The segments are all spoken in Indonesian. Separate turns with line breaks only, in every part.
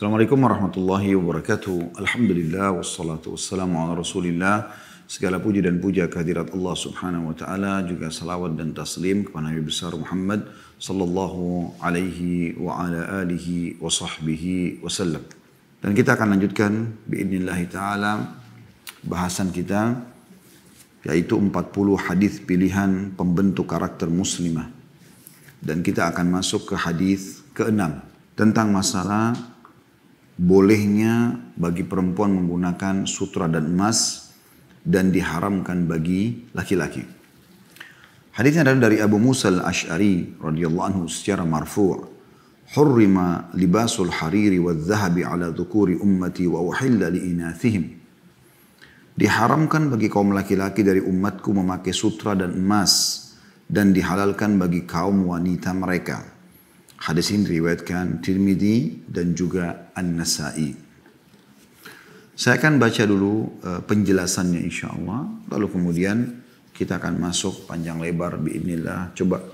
Assalamualaikum warahmatullahi wabarakatuh. Alhamdulillah wassalatu wassalamu ala Rasulillah. Segala puji dan puja kehadirat Allah Subhanahu wa taala juga salawat dan taslim kepada Nabi besar Muhammad sallallahu alaihi wa ala alihi wa sahbihi wasallam. Dan kita akan lanjutkan biidznillah taala bahasan kita yaitu 40 hadis pilihan pembentuk karakter muslimah. Dan kita akan masuk ke hadis keenam tentang masalah bolehnya bagi perempuan menggunakan sutra dan emas dan diharamkan bagi laki-laki. Hadisnya adalah dari Abu Musa al-Ash'ari radhiyallahu anhu secara marfu' Hurrima libasul hariri wa zahabi ala dhukuri ummati wa uhilla li inathihim. Diharamkan bagi kaum laki-laki dari umatku memakai sutra dan emas dan dihalalkan bagi kaum wanita mereka. Hadis ini diriwayatkan Tirmidhi dan juga An-Nasai. Saya akan baca dulu eh, penjelasannya insya Allah. Lalu kemudian kita akan masuk panjang lebar biidnillah. Coba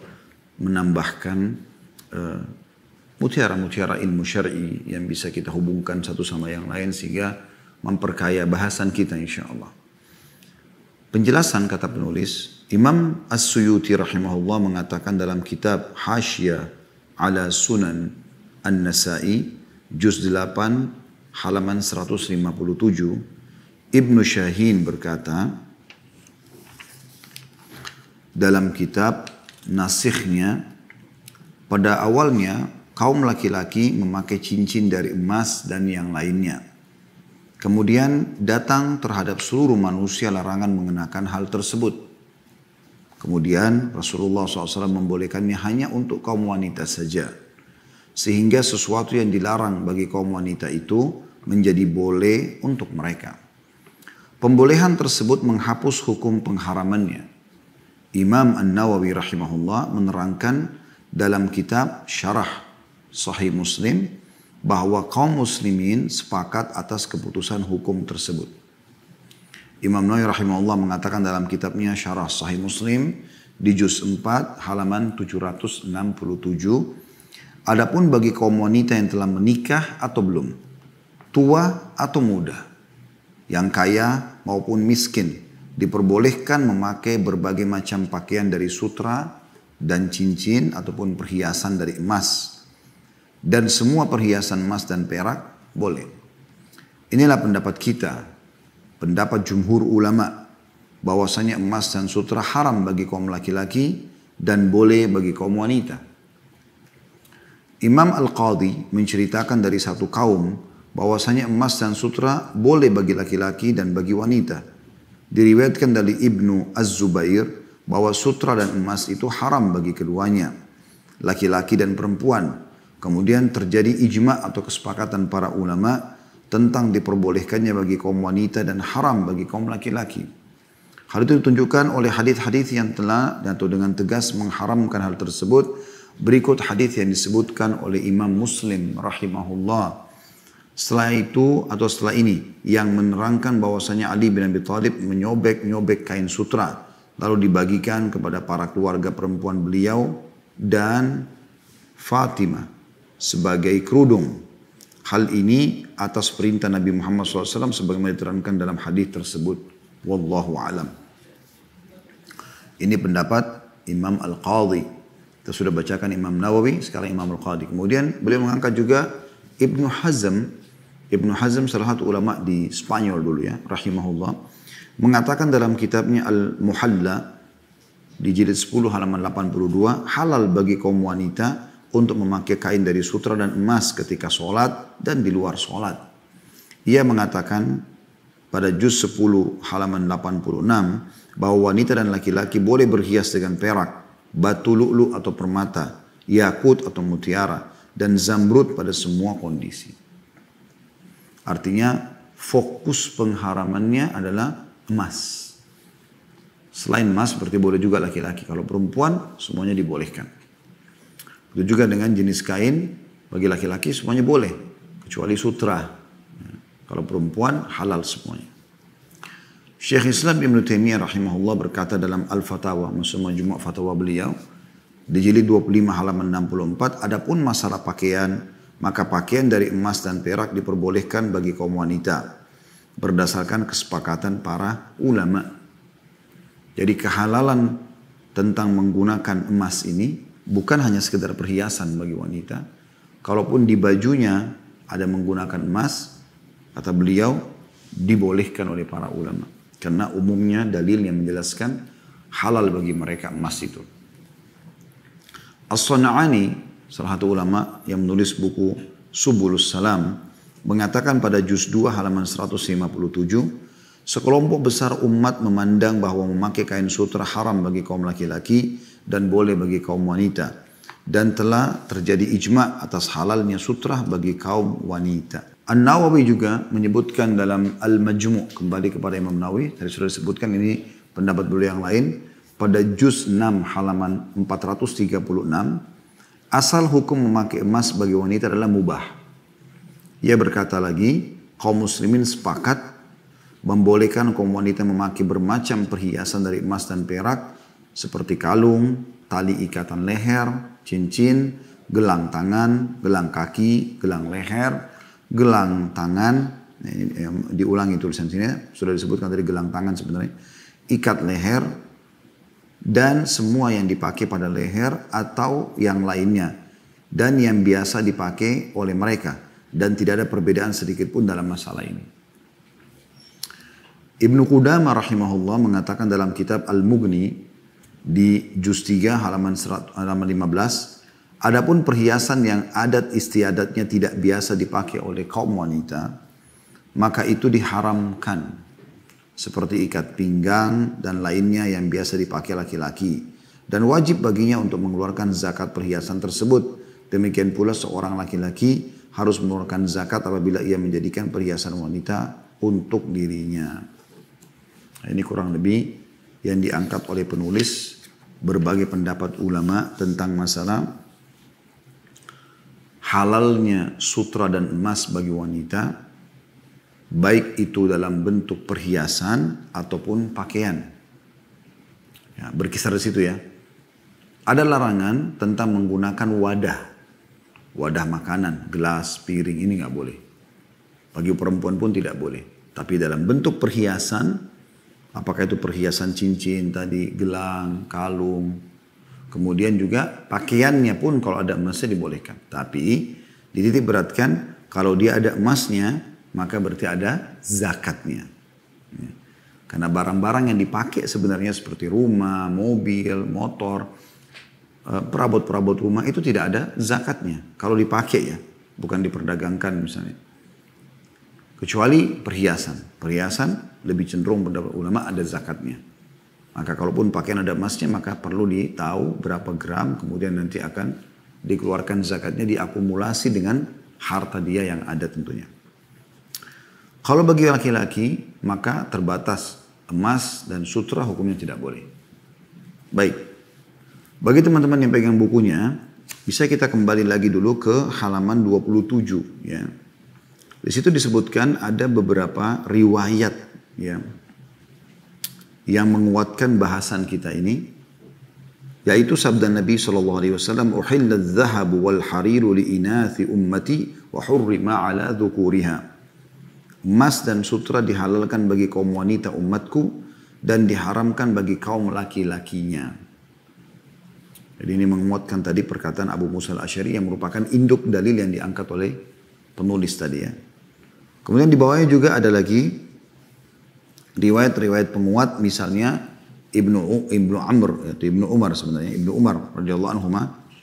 menambahkan eh, mutiara-mutiara ilmu syari yang bisa kita hubungkan satu sama yang lain sehingga memperkaya bahasan kita insya Allah. Penjelasan kata penulis, Imam As-Suyuti rahimahullah mengatakan dalam kitab Hashya ala Sunan An-Nasai, juz 8 halaman 157 Ibnu Syahin berkata dalam kitab nasikhnya pada awalnya kaum laki-laki memakai cincin dari emas dan yang lainnya. Kemudian datang terhadap seluruh manusia larangan mengenakan hal tersebut. Kemudian Rasulullah SAW membolehkannya hanya untuk kaum wanita saja sehingga sesuatu yang dilarang bagi kaum wanita itu menjadi boleh untuk mereka. Pembolehan tersebut menghapus hukum pengharamannya. Imam An-Nawawi rahimahullah menerangkan dalam kitab Syarah Sahih Muslim bahwa kaum muslimin sepakat atas keputusan hukum tersebut. Imam Nawawi rahimahullah mengatakan dalam kitabnya Syarah Sahih Muslim di juz 4 halaman 767 Adapun bagi kaum wanita yang telah menikah atau belum, tua atau muda, yang kaya maupun miskin, diperbolehkan memakai berbagai macam pakaian dari sutra dan cincin ataupun perhiasan dari emas. Dan semua perhiasan emas dan perak boleh. Inilah pendapat kita, pendapat jumhur ulama, bahwasanya emas dan sutra haram bagi kaum laki-laki dan boleh bagi kaum wanita. Imam Al-Qadhi menceritakan dari satu kaum bahwasanya emas dan sutra boleh bagi laki-laki dan bagi wanita. Diriwayatkan dari Ibnu Az-Zubair bahwa sutra dan emas itu haram bagi keduanya, laki-laki dan perempuan. Kemudian terjadi ijma atau kesepakatan para ulama tentang diperbolehkannya bagi kaum wanita dan haram bagi kaum laki-laki. Hal itu ditunjukkan oleh hadis-hadis yang telah atau dengan tegas mengharamkan hal tersebut Berikut hadis yang disebutkan oleh Imam Muslim rahimahullah. Setelah itu atau setelah ini yang menerangkan bahwasanya Ali bin Abi Thalib menyobek-nyobek kain sutra lalu dibagikan kepada para keluarga perempuan beliau dan Fatimah sebagai kerudung. Hal ini atas perintah Nabi Muhammad SAW sebagaimana diterangkan dalam hadis tersebut. Wallahu alam. Ini pendapat Imam Al-Qadhi kita sudah bacakan Imam Nawawi, sekarang Imam Al-Qadi. Kemudian beliau mengangkat juga Ibnu Hazm. Ibnu Hazm salah satu ulama di Spanyol dulu ya, rahimahullah. Mengatakan dalam kitabnya Al-Muhalla, di jilid 10 halaman 82, halal bagi kaum wanita untuk memakai kain dari sutra dan emas ketika sholat dan di luar sholat. Ia mengatakan pada juz 10 halaman 86 bahwa wanita dan laki-laki boleh berhias dengan perak batu lu'lu atau permata, yakut atau mutiara, dan zamrud pada semua kondisi. Artinya fokus pengharamannya adalah emas. Selain emas berarti boleh juga laki-laki. Kalau perempuan semuanya dibolehkan. Itu juga dengan jenis kain bagi laki-laki semuanya boleh. Kecuali sutra. Kalau perempuan halal semuanya. Syekh Islam Ibn Taimiyah rahimahullah berkata dalam Al-Fatawa, maksudnya Jumat Fatawa beliau, di jilid 25 halaman 64, adapun masalah pakaian, maka pakaian dari emas dan perak diperbolehkan bagi kaum wanita berdasarkan kesepakatan para ulama. Jadi kehalalan tentang menggunakan emas ini bukan hanya sekedar perhiasan bagi wanita, kalaupun di bajunya ada menggunakan emas, kata beliau dibolehkan oleh para ulama. Karena umumnya dalil yang menjelaskan halal bagi mereka emas itu. As-Sana'ani, salah satu ulama yang menulis buku Subulus Salam, mengatakan pada juz 2 halaman 157, sekelompok besar umat memandang bahwa memakai kain sutra haram bagi kaum laki-laki dan boleh bagi kaum wanita. Dan telah terjadi ijma atas halalnya sutra bagi kaum wanita. An-Nawawi juga menyebutkan dalam Al-Majmu' kembali kepada Imam Nawawi tadi sudah disebutkan ini pendapat beliau yang lain pada juz 6 halaman 436 asal hukum memakai emas bagi wanita adalah mubah. Ia berkata lagi, kaum muslimin sepakat membolehkan kaum wanita memakai bermacam perhiasan dari emas dan perak seperti kalung, tali ikatan leher, cincin, gelang tangan, gelang kaki, gelang leher, gelang tangan nah, ini eh, diulangi tulisan sini ya. sudah disebutkan tadi gelang tangan sebenarnya ikat leher dan semua yang dipakai pada leher atau yang lainnya dan yang biasa dipakai oleh mereka dan tidak ada perbedaan sedikit pun dalam masalah ini. Ibnu Qudamah rahimahullah mengatakan dalam kitab Al-Mughni di juz 3 halaman 15 Adapun perhiasan yang adat istiadatnya tidak biasa dipakai oleh kaum wanita, maka itu diharamkan. Seperti ikat pinggang dan lainnya yang biasa dipakai laki-laki. Dan wajib baginya untuk mengeluarkan zakat perhiasan tersebut. Demikian pula seorang laki-laki harus mengeluarkan zakat apabila ia menjadikan perhiasan wanita untuk dirinya. Nah, ini kurang lebih yang diangkat oleh penulis berbagai pendapat ulama tentang masalah halalnya sutra dan emas bagi wanita, baik itu dalam bentuk perhiasan ataupun pakaian. Ya, berkisar di situ ya. Ada larangan tentang menggunakan wadah, wadah makanan, gelas, piring ini nggak boleh. Bagi perempuan pun tidak boleh. Tapi dalam bentuk perhiasan, apakah itu perhiasan cincin tadi, gelang, kalung, Kemudian juga pakaiannya pun kalau ada emasnya dibolehkan. Tapi dititik beratkan kalau dia ada emasnya maka berarti ada zakatnya. Ya. Karena barang-barang yang dipakai sebenarnya seperti rumah, mobil, motor, e, perabot-perabot rumah itu tidak ada zakatnya. Kalau dipakai ya, bukan diperdagangkan misalnya. Kecuali perhiasan. Perhiasan lebih cenderung pendapat ulama ada zakatnya. Maka kalaupun pakaian ada emasnya maka perlu ditahu berapa gram kemudian nanti akan dikeluarkan zakatnya diakumulasi dengan harta dia yang ada tentunya. Kalau bagi laki-laki maka terbatas emas dan sutra hukumnya tidak boleh. Baik. Bagi teman-teman yang pegang bukunya, bisa kita kembali lagi dulu ke halaman 27 ya. Di situ disebutkan ada beberapa riwayat ya yang menguatkan bahasan kita ini yaitu sabda Nabi sallallahu alaihi wasallam uhilla adh-dhahab wal harir li inathi ummati wa hurrima ala dhukuriha emas dan sutra dihalalkan bagi kaum wanita umatku dan diharamkan bagi kaum laki-lakinya. Jadi ini menguatkan tadi perkataan Abu Musa al-Ashari yang merupakan induk dalil yang diangkat oleh penulis tadi ya. Kemudian di bawahnya juga ada lagi riwayat-riwayat penguat misalnya Ibnu Ibnu Amr atau Ibnu Umar sebenarnya Ibnu Umar radhiyallahu anhu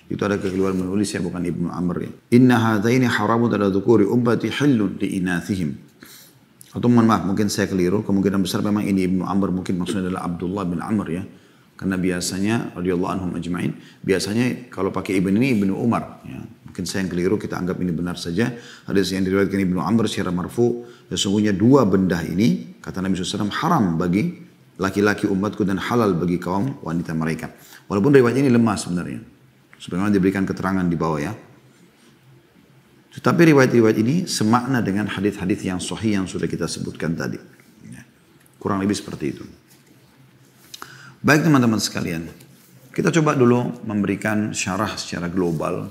itu ada kekeliruan menulis ya bukan Ibnu Amr ya. Inna hadaini haramun ala dzukuri ummati hillun li inathihim. Atau mohon maaf mungkin saya keliru kemungkinan besar memang ini Ibnu Amr mungkin maksudnya adalah Abdullah bin Amr ya. Karena biasanya radhiyallahu anhum ajma'in, biasanya kalau pakai Ibn ini Ibnu Umar ya. Mungkin saya yang keliru, kita anggap ini benar saja. Hadis yang diriwayatkan Ibnu Amr secara marfu, sesungguhnya dua benda ini kata Nabi SAW haram bagi laki-laki umatku dan halal bagi kaum wanita mereka. Walaupun riwayat ini lemah sebenarnya. Sebenarnya diberikan keterangan di bawah ya. Tetapi riwayat-riwayat ini semakna dengan hadis-hadis yang sahih yang sudah kita sebutkan tadi. Ya, kurang lebih seperti itu. Baik teman-teman sekalian, kita coba dulu memberikan syarah secara global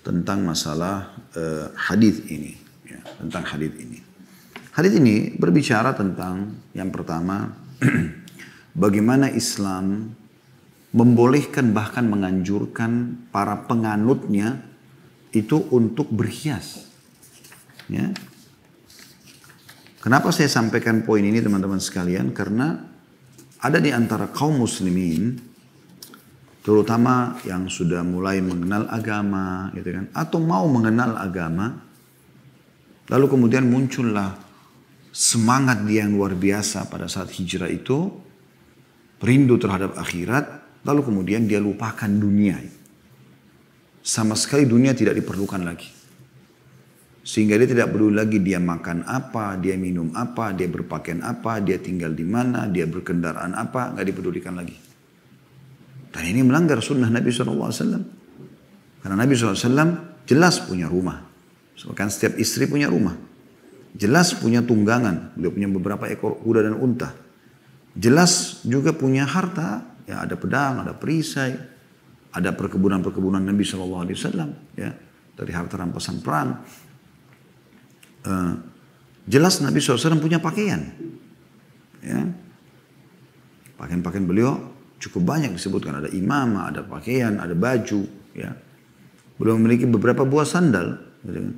tentang masalah uh, eh, hadis ini, ya, tentang hadis ini. Hadis ini berbicara tentang yang pertama, bagaimana Islam membolehkan bahkan menganjurkan para penganutnya itu untuk berhias. Ya. Kenapa saya sampaikan poin ini teman-teman sekalian? Karena ada di antara kaum muslimin terutama yang sudah mulai mengenal agama gitu kan atau mau mengenal agama lalu kemudian muncullah semangat dia yang luar biasa pada saat hijrah itu rindu terhadap akhirat lalu kemudian dia lupakan dunia sama sekali dunia tidak diperlukan lagi sehingga dia tidak perlu lagi dia makan apa, dia minum apa, dia berpakaian apa, dia tinggal di mana, dia berkendaraan apa, nggak dipedulikan lagi. Dan ini melanggar sunnah Nabi SAW. Karena Nabi SAW jelas punya rumah. sebabkan setiap istri punya rumah. Jelas punya tunggangan. Beliau punya beberapa ekor kuda dan unta. Jelas juga punya harta. Ya, ada pedang, ada perisai, ada perkebunan-perkebunan Nabi SAW. Ya, dari harta rampasan perang Eh, jelas Nabi SAW punya pakaian. Ya. Pakaian-pakaian beliau cukup banyak disebutkan. Ada imamah, ada pakaian, ada baju. Ya. Beliau memiliki beberapa buah sandal. Gitu kan.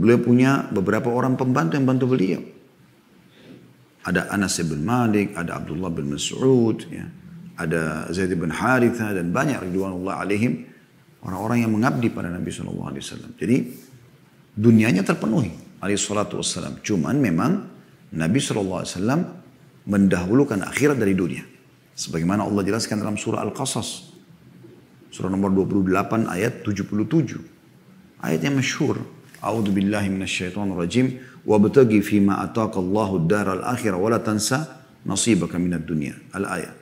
Beliau punya beberapa orang pembantu yang bantu beliau. Ada Anas bin Malik, ada Abdullah bin Mas'ud, ya. ada Zaid bin Haritha dan banyak ridwanullah alaihim orang-orang yang mengabdi pada Nabi SAW. Jadi Dunianya terpenuhi alaihissalatu wassalam. Cuman memang Nabi SAW mendahulukan akhirat dari dunia. Sebagaimana Allah jelaskan dalam surah Al-Qasas. Surah nomor 28 ayat 77. Ayat yang masyhur. A'udzu billahi minasyaitonir rajim wabtaghi fima ataqallahu ad-daral akhirah wala tansa nasibaka minad dunya. Al-ayat.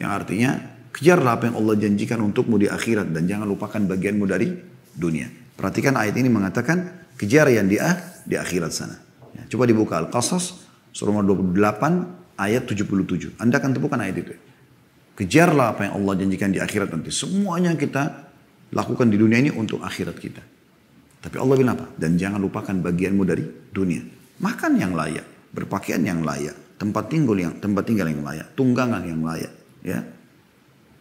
Yang artinya kejarlah apa yang Allah janjikan untukmu di akhirat dan jangan lupakan bagianmu dari dunia. Perhatikan ayat ini mengatakan yang di, ah, di akhirat sana. Ya, coba dibuka Al-Qasas surah 28 ayat 77. Anda akan temukan ayat itu. Kejarlah apa yang Allah janjikan di akhirat nanti. Semuanya kita lakukan di dunia ini untuk akhirat kita. Tapi Allah bilang apa? Dan jangan lupakan bagianmu dari dunia. Makan yang layak, berpakaian yang layak, tempat tinggal yang tempat tinggal yang layak, tunggangan yang layak, ya.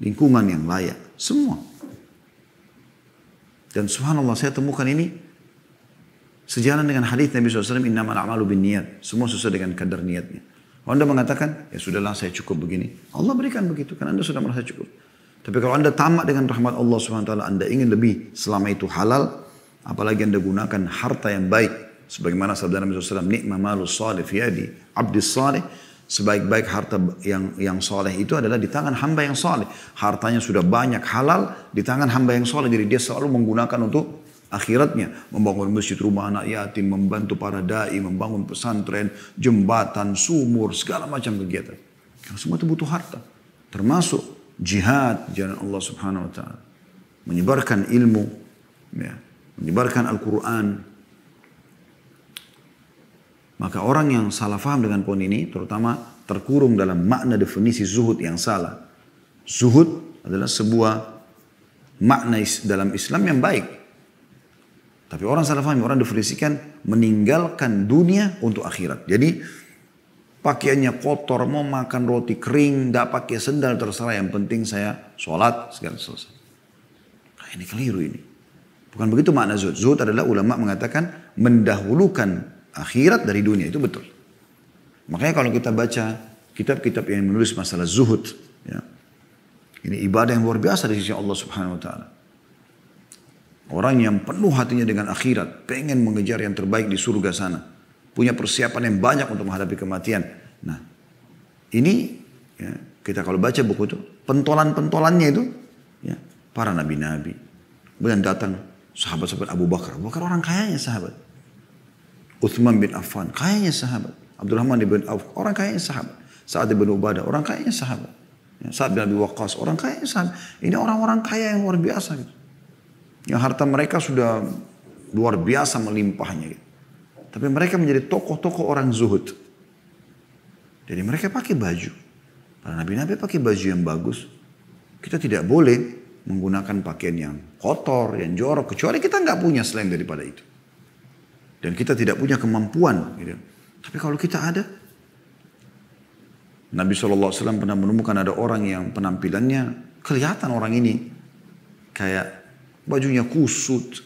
Lingkungan yang layak, semua. Dan subhanallah saya temukan ini sejalan dengan hadis Nabi SAW, innamal a'malu bin niat. Semua sesuai dengan kadar niatnya. Kalau anda mengatakan, ya sudahlah saya cukup begini. Allah berikan begitu, kan anda sudah merasa cukup. Tapi kalau anda tamak dengan rahmat Allah SWT, anda ingin lebih selama itu halal, apalagi anda gunakan harta yang baik. Sebagaimana sabda Nabi SAW, nikmah malu salih fiyadi abdi salih. Sebaik-baik harta yang yang soleh itu adalah di tangan hamba yang soleh. Hartanya sudah banyak halal di tangan hamba yang soleh. Jadi dia selalu menggunakan untuk akhiratnya. Membangun masjid rumah anak yatim, membantu para da'i, membangun pesantren, jembatan, sumur, segala macam kegiatan. Karena semua itu butuh harta. Termasuk jihad jalan Allah subhanahu wa ta'ala. Menyebarkan ilmu, ya. menyebarkan Al-Quran, maka orang yang salah faham dengan poin ini terutama terkurung dalam makna definisi zuhud yang salah. Zuhud adalah sebuah makna dalam Islam yang baik. Tapi orang salah faham, orang definisikan meninggalkan dunia untuk akhirat. Jadi pakaiannya kotor, mau makan roti kering, tidak pakai sendal terserah. Yang penting saya sholat, segala selesai. Nah, ini keliru ini. Bukan begitu makna zuhud. Zuhud adalah ulama mengatakan mendahulukan akhirat dari dunia itu betul. Makanya kalau kita baca kitab-kitab yang menulis masalah zuhud, ya, ini ibadah yang luar biasa di sisi Allah Subhanahu Wa Taala. Orang yang penuh hatinya dengan akhirat, pengen mengejar yang terbaik di surga sana, punya persiapan yang banyak untuk menghadapi kematian. Nah, ini ya, kita kalau baca buku itu, pentolan-pentolannya itu, ya, para nabi-nabi. Kemudian datang sahabat-sahabat Abu Bakar. Abu Bakar orang kaya ya sahabat. Uthman bin Affan, kayanya sahabat. Abdurrahman bin Auf, orang kaya sahabat. Sa'ad bin Ubadah, orang kaya sahabat. Saat ya, Sa'ad bin Abi Waqqas, orang kaya sahabat. Ini orang-orang kaya yang luar biasa. Gitu. Yang harta mereka sudah luar biasa melimpahnya. Gitu. Tapi mereka menjadi tokoh-tokoh orang zuhud. Jadi mereka pakai baju. Para nabi-nabi pakai baju yang bagus. Kita tidak boleh menggunakan pakaian yang kotor, yang jorok. Kecuali kita nggak punya selain daripada itu. Dan kita tidak punya kemampuan. Gitu. Tapi kalau kita ada, Nabi SAW pernah menemukan ada orang yang penampilannya kelihatan orang ini kayak bajunya kusut,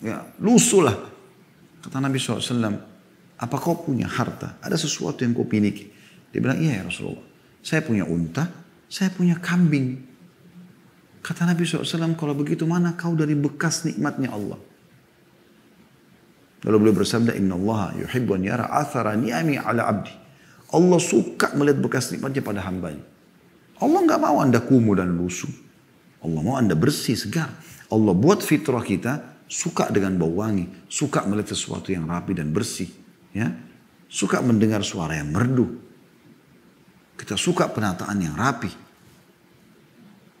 ya lusuh lah, Kata Nabi SAW, apa kau punya harta? Ada sesuatu yang kau miliki? Dia bilang, iya ya Rasulullah. Saya punya unta, saya punya kambing. Kata Nabi SAW, kalau begitu mana kau dari bekas nikmatnya Allah? Lalu beliau bersabda, Inna Allah yuhibbun yara athara ni'ami ala abdi. Allah suka melihat bekas nikmatnya pada hambanya. Allah nggak mau anda kumuh dan lusuh. Allah mau anda bersih, segar. Allah buat fitrah kita suka dengan bau wangi, suka melihat sesuatu yang rapi dan bersih, ya. Suka mendengar suara yang merdu. Kita suka penataan yang rapi.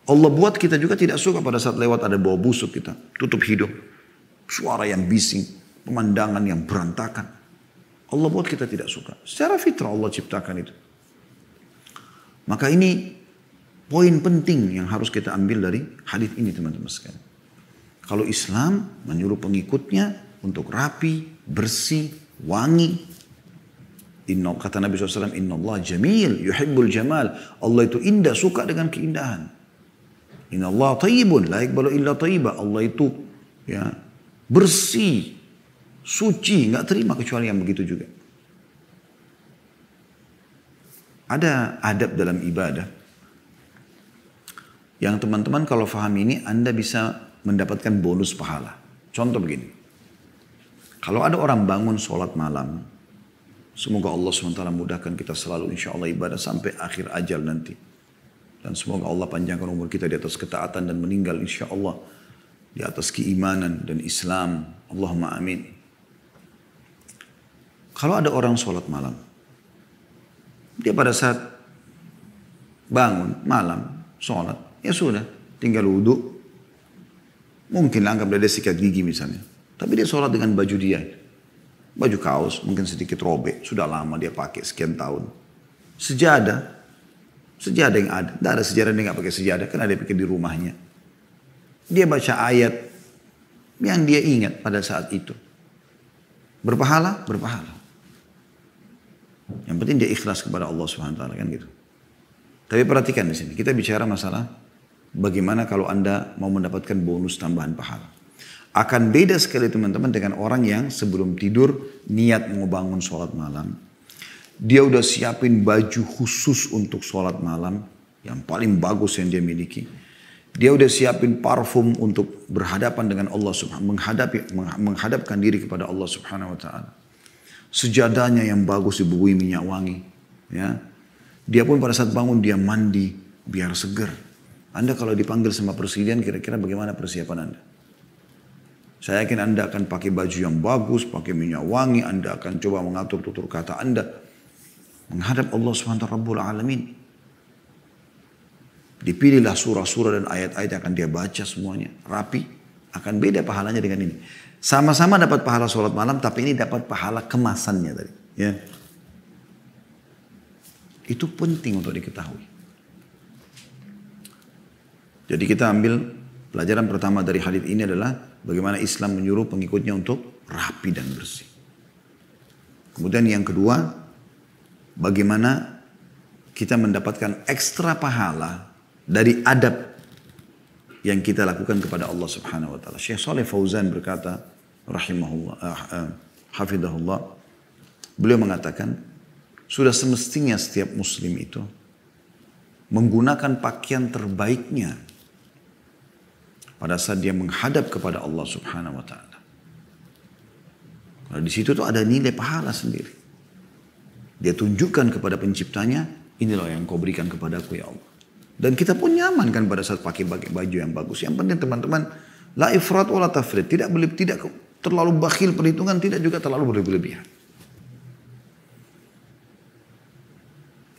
Allah buat kita juga tidak suka pada saat lewat ada bau busuk kita, tutup hidung, suara yang bising, pemandangan yang berantakan. Allah buat kita tidak suka. Secara fitrah Allah ciptakan itu. Maka ini poin penting yang harus kita ambil dari hadis ini teman-teman sekalian. Kalau Islam menyuruh pengikutnya untuk rapi, bersih, wangi. Inna, kata Nabi SAW, Inna Allah jamil, yuhibbul jamal. Allah itu indah, suka dengan keindahan. Inna Allah tayyibun, laik balu illa tayyiba. Allah itu ya bersih, suci, nggak terima kecuali yang begitu juga. Ada adab dalam ibadah. Yang teman-teman kalau faham ini Anda bisa mendapatkan bonus pahala. Contoh begini. Kalau ada orang bangun sholat malam, semoga Allah SWT mudahkan kita selalu insya Allah ibadah sampai akhir ajal nanti. Dan semoga Allah panjangkan umur kita di atas ketaatan dan meninggal insya Allah di atas keimanan dan Islam. Allahumma amin. Kalau ada orang sholat malam, dia pada saat bangun malam sholat, ya sudah, tinggal wudhu. Mungkin anggap dia sikat gigi misalnya. Tapi dia sholat dengan baju dia. Baju kaos mungkin sedikit robek. Sudah lama dia pakai sekian tahun. Sejadah. Sejadah yang ada. Tidak ada sejadah dia nggak pakai sejadah. Karena dia pikir di rumahnya. Dia baca ayat yang dia ingat pada saat itu. Berpahala? Berpahala. Yang penting dia ikhlas kepada Allah Subhanahu wa taala kan gitu. Tapi perhatikan di sini, kita bicara masalah bagaimana kalau Anda mau mendapatkan bonus tambahan pahala. Akan beda sekali teman-teman dengan orang yang sebelum tidur niat mau bangun sholat malam. Dia udah siapin baju khusus untuk sholat malam yang paling bagus yang dia miliki. Dia udah siapin parfum untuk berhadapan dengan Allah Subhanahu menghadapi menghadapkan diri kepada Allah Subhanahu wa taala sejadahnya yang bagus dibubuhi minyak wangi. Ya. Dia pun pada saat bangun dia mandi biar seger. Anda kalau dipanggil sama presiden kira-kira bagaimana persiapan Anda? Saya yakin Anda akan pakai baju yang bagus, pakai minyak wangi, Anda akan coba mengatur tutur kata Anda. Menghadap Allah SWT Rabbul Alamin. Dipilihlah surah-surah dan ayat-ayat yang akan dia baca semuanya. Rapi. Akan beda pahalanya dengan ini. Sama-sama dapat pahala sholat malam, tapi ini dapat pahala kemasannya tadi. Ya. Itu penting untuk diketahui. Jadi kita ambil pelajaran pertama dari hadis ini adalah bagaimana Islam menyuruh pengikutnya untuk rapi dan bersih. Kemudian yang kedua, bagaimana kita mendapatkan ekstra pahala dari adab yang kita lakukan kepada Allah Subhanahu wa taala. Syekh Saleh Fauzan berkata, rahimahullah uh, ah, ah, hafidahullah beliau mengatakan sudah semestinya setiap muslim itu menggunakan pakaian terbaiknya pada saat dia menghadap kepada Allah Subhanahu wa taala. Kalau nah, di situ tuh ada nilai pahala sendiri. Dia tunjukkan kepada penciptanya, inilah yang kau berikan kepadaku ya Allah. Dan kita pun nyaman kan pada saat pakai pakai baju yang bagus. Yang penting teman-teman, la ifrat wa la tafrit. Tidak boleh tidak terlalu bakhil perhitungan, tidak juga terlalu berlebihan.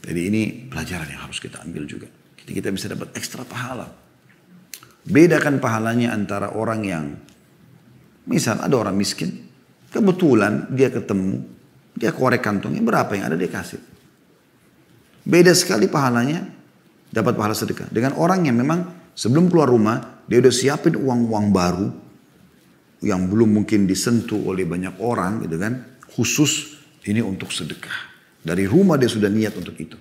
Jadi ini pelajaran yang harus kita ambil juga. Jadi kita bisa dapat ekstra pahala. Bedakan pahalanya antara orang yang, misal ada orang miskin, kebetulan dia ketemu, dia korek kantongnya, berapa yang ada dia kasih. Beda sekali pahalanya, dapat pahala sedekah. Dengan orang yang memang sebelum keluar rumah, dia udah siapin uang-uang baru, yang belum mungkin disentuh oleh banyak orang gitu kan. Khusus ini untuk sedekah. Dari rumah dia sudah niat untuk itu.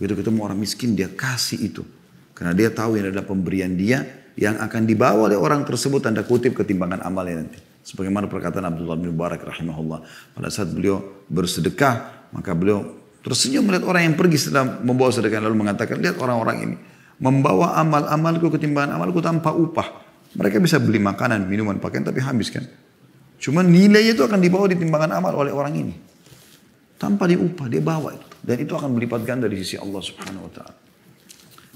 Begitu ketemu orang miskin dia kasih itu. Karena dia tahu yang adalah pemberian dia yang akan dibawa oleh orang tersebut tanda kutip ketimbangan amalnya nanti. Sebagaimana perkataan Abdullah bin Mubarak rahimahullah. Pada saat beliau bersedekah maka beliau tersenyum melihat orang yang pergi setelah membawa sedekah lalu mengatakan lihat orang-orang ini membawa amal-amalku ketimbangan amalku tanpa upah. Mereka bisa beli makanan, minuman, pakaian tapi habis kan. Cuma nilainya itu akan dibawa di timbangan amal oleh orang ini. Tanpa diupah, dia bawa itu. Dan itu akan berlipat ganda di sisi Allah subhanahu wa ta'ala.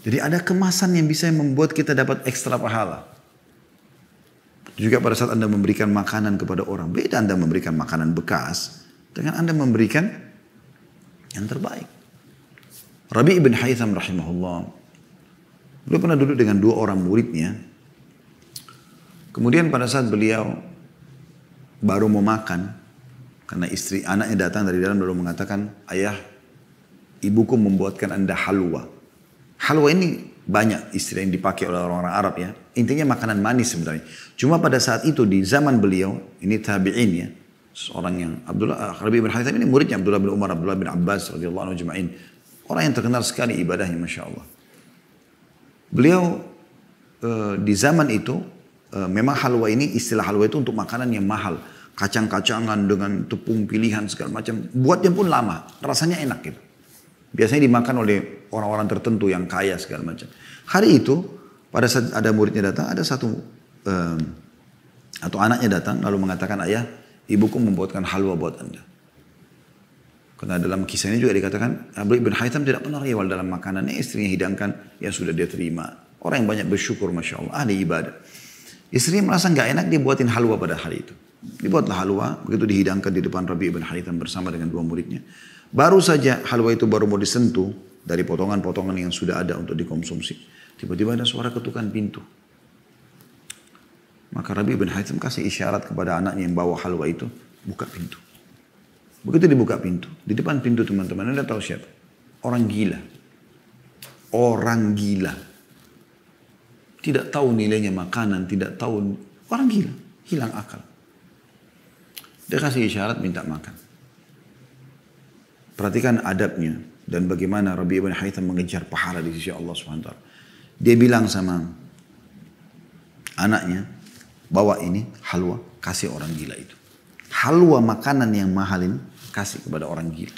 Jadi ada kemasan yang bisa membuat kita dapat ekstra pahala. Juga pada saat Anda memberikan makanan kepada orang. Beda Anda memberikan makanan bekas dengan Anda memberikan yang terbaik. Rabi ibn Haytham rahimahullah. Beliau pernah duduk dengan dua orang muridnya. Kemudian pada saat beliau baru mau makan, karena istri anaknya datang dari dalam baru mengatakan, ayah, ibuku membuatkan anda halwa. Halwa ini banyak istilah yang dipakai oleh orang-orang Arab ya. Intinya makanan manis sebenarnya. Cuma pada saat itu di zaman beliau, ini tabi'in ya, seorang yang Abdullah Rabi eh, bin ini muridnya Abdullah bin Umar, Abdullah bin Abbas radhiyallahu anhu jema'in. Orang yang terkenal sekali ibadahnya, masya Allah. Beliau e, di zaman itu Eh, memang halwa ini istilah halwa itu untuk makanan yang mahal. Kacang-kacangan dengan tepung pilihan segala macam. Buatnya pun lama, rasanya enak gitu. Biasanya dimakan oleh orang-orang tertentu yang kaya segala macam. Hari itu pada saat ada muridnya datang, ada satu um, atau anaknya datang lalu mengatakan ayah, ibuku membuatkan halwa buat anda. Karena dalam kisah ini juga dikatakan Abu Ibn Haytham tidak pernah riwal dalam makanannya istrinya hidangkan yang sudah dia terima. Orang yang banyak bersyukur Masya Allah, ahli ibadah. Istri merasa nggak enak dibuatin halwa pada hari itu. Dibuatlah halwa, begitu dihidangkan di depan Rabi ibn Haitham bersama dengan dua muridnya. Baru saja halwa itu baru mau disentuh dari potongan-potongan yang sudah ada untuk dikonsumsi. Tiba-tiba ada suara ketukan pintu. Maka Rabi ibn Haytham kasih isyarat kepada anaknya yang bawa halwa itu, buka pintu. Begitu dibuka pintu, di depan pintu teman-teman, Anda tahu siapa? Orang gila. Orang gila tidak tahu nilainya makanan, tidak tahu. Orang gila, hilang akal. Dia kasih isyarat minta makan. Perhatikan adabnya dan bagaimana Rabi Ibn Haytham mengejar pahala di sisi Allah SWT. Dia bilang sama anaknya, bawa ini halwa, kasih orang gila itu. Halwa makanan yang mahal ini, kasih kepada orang gila.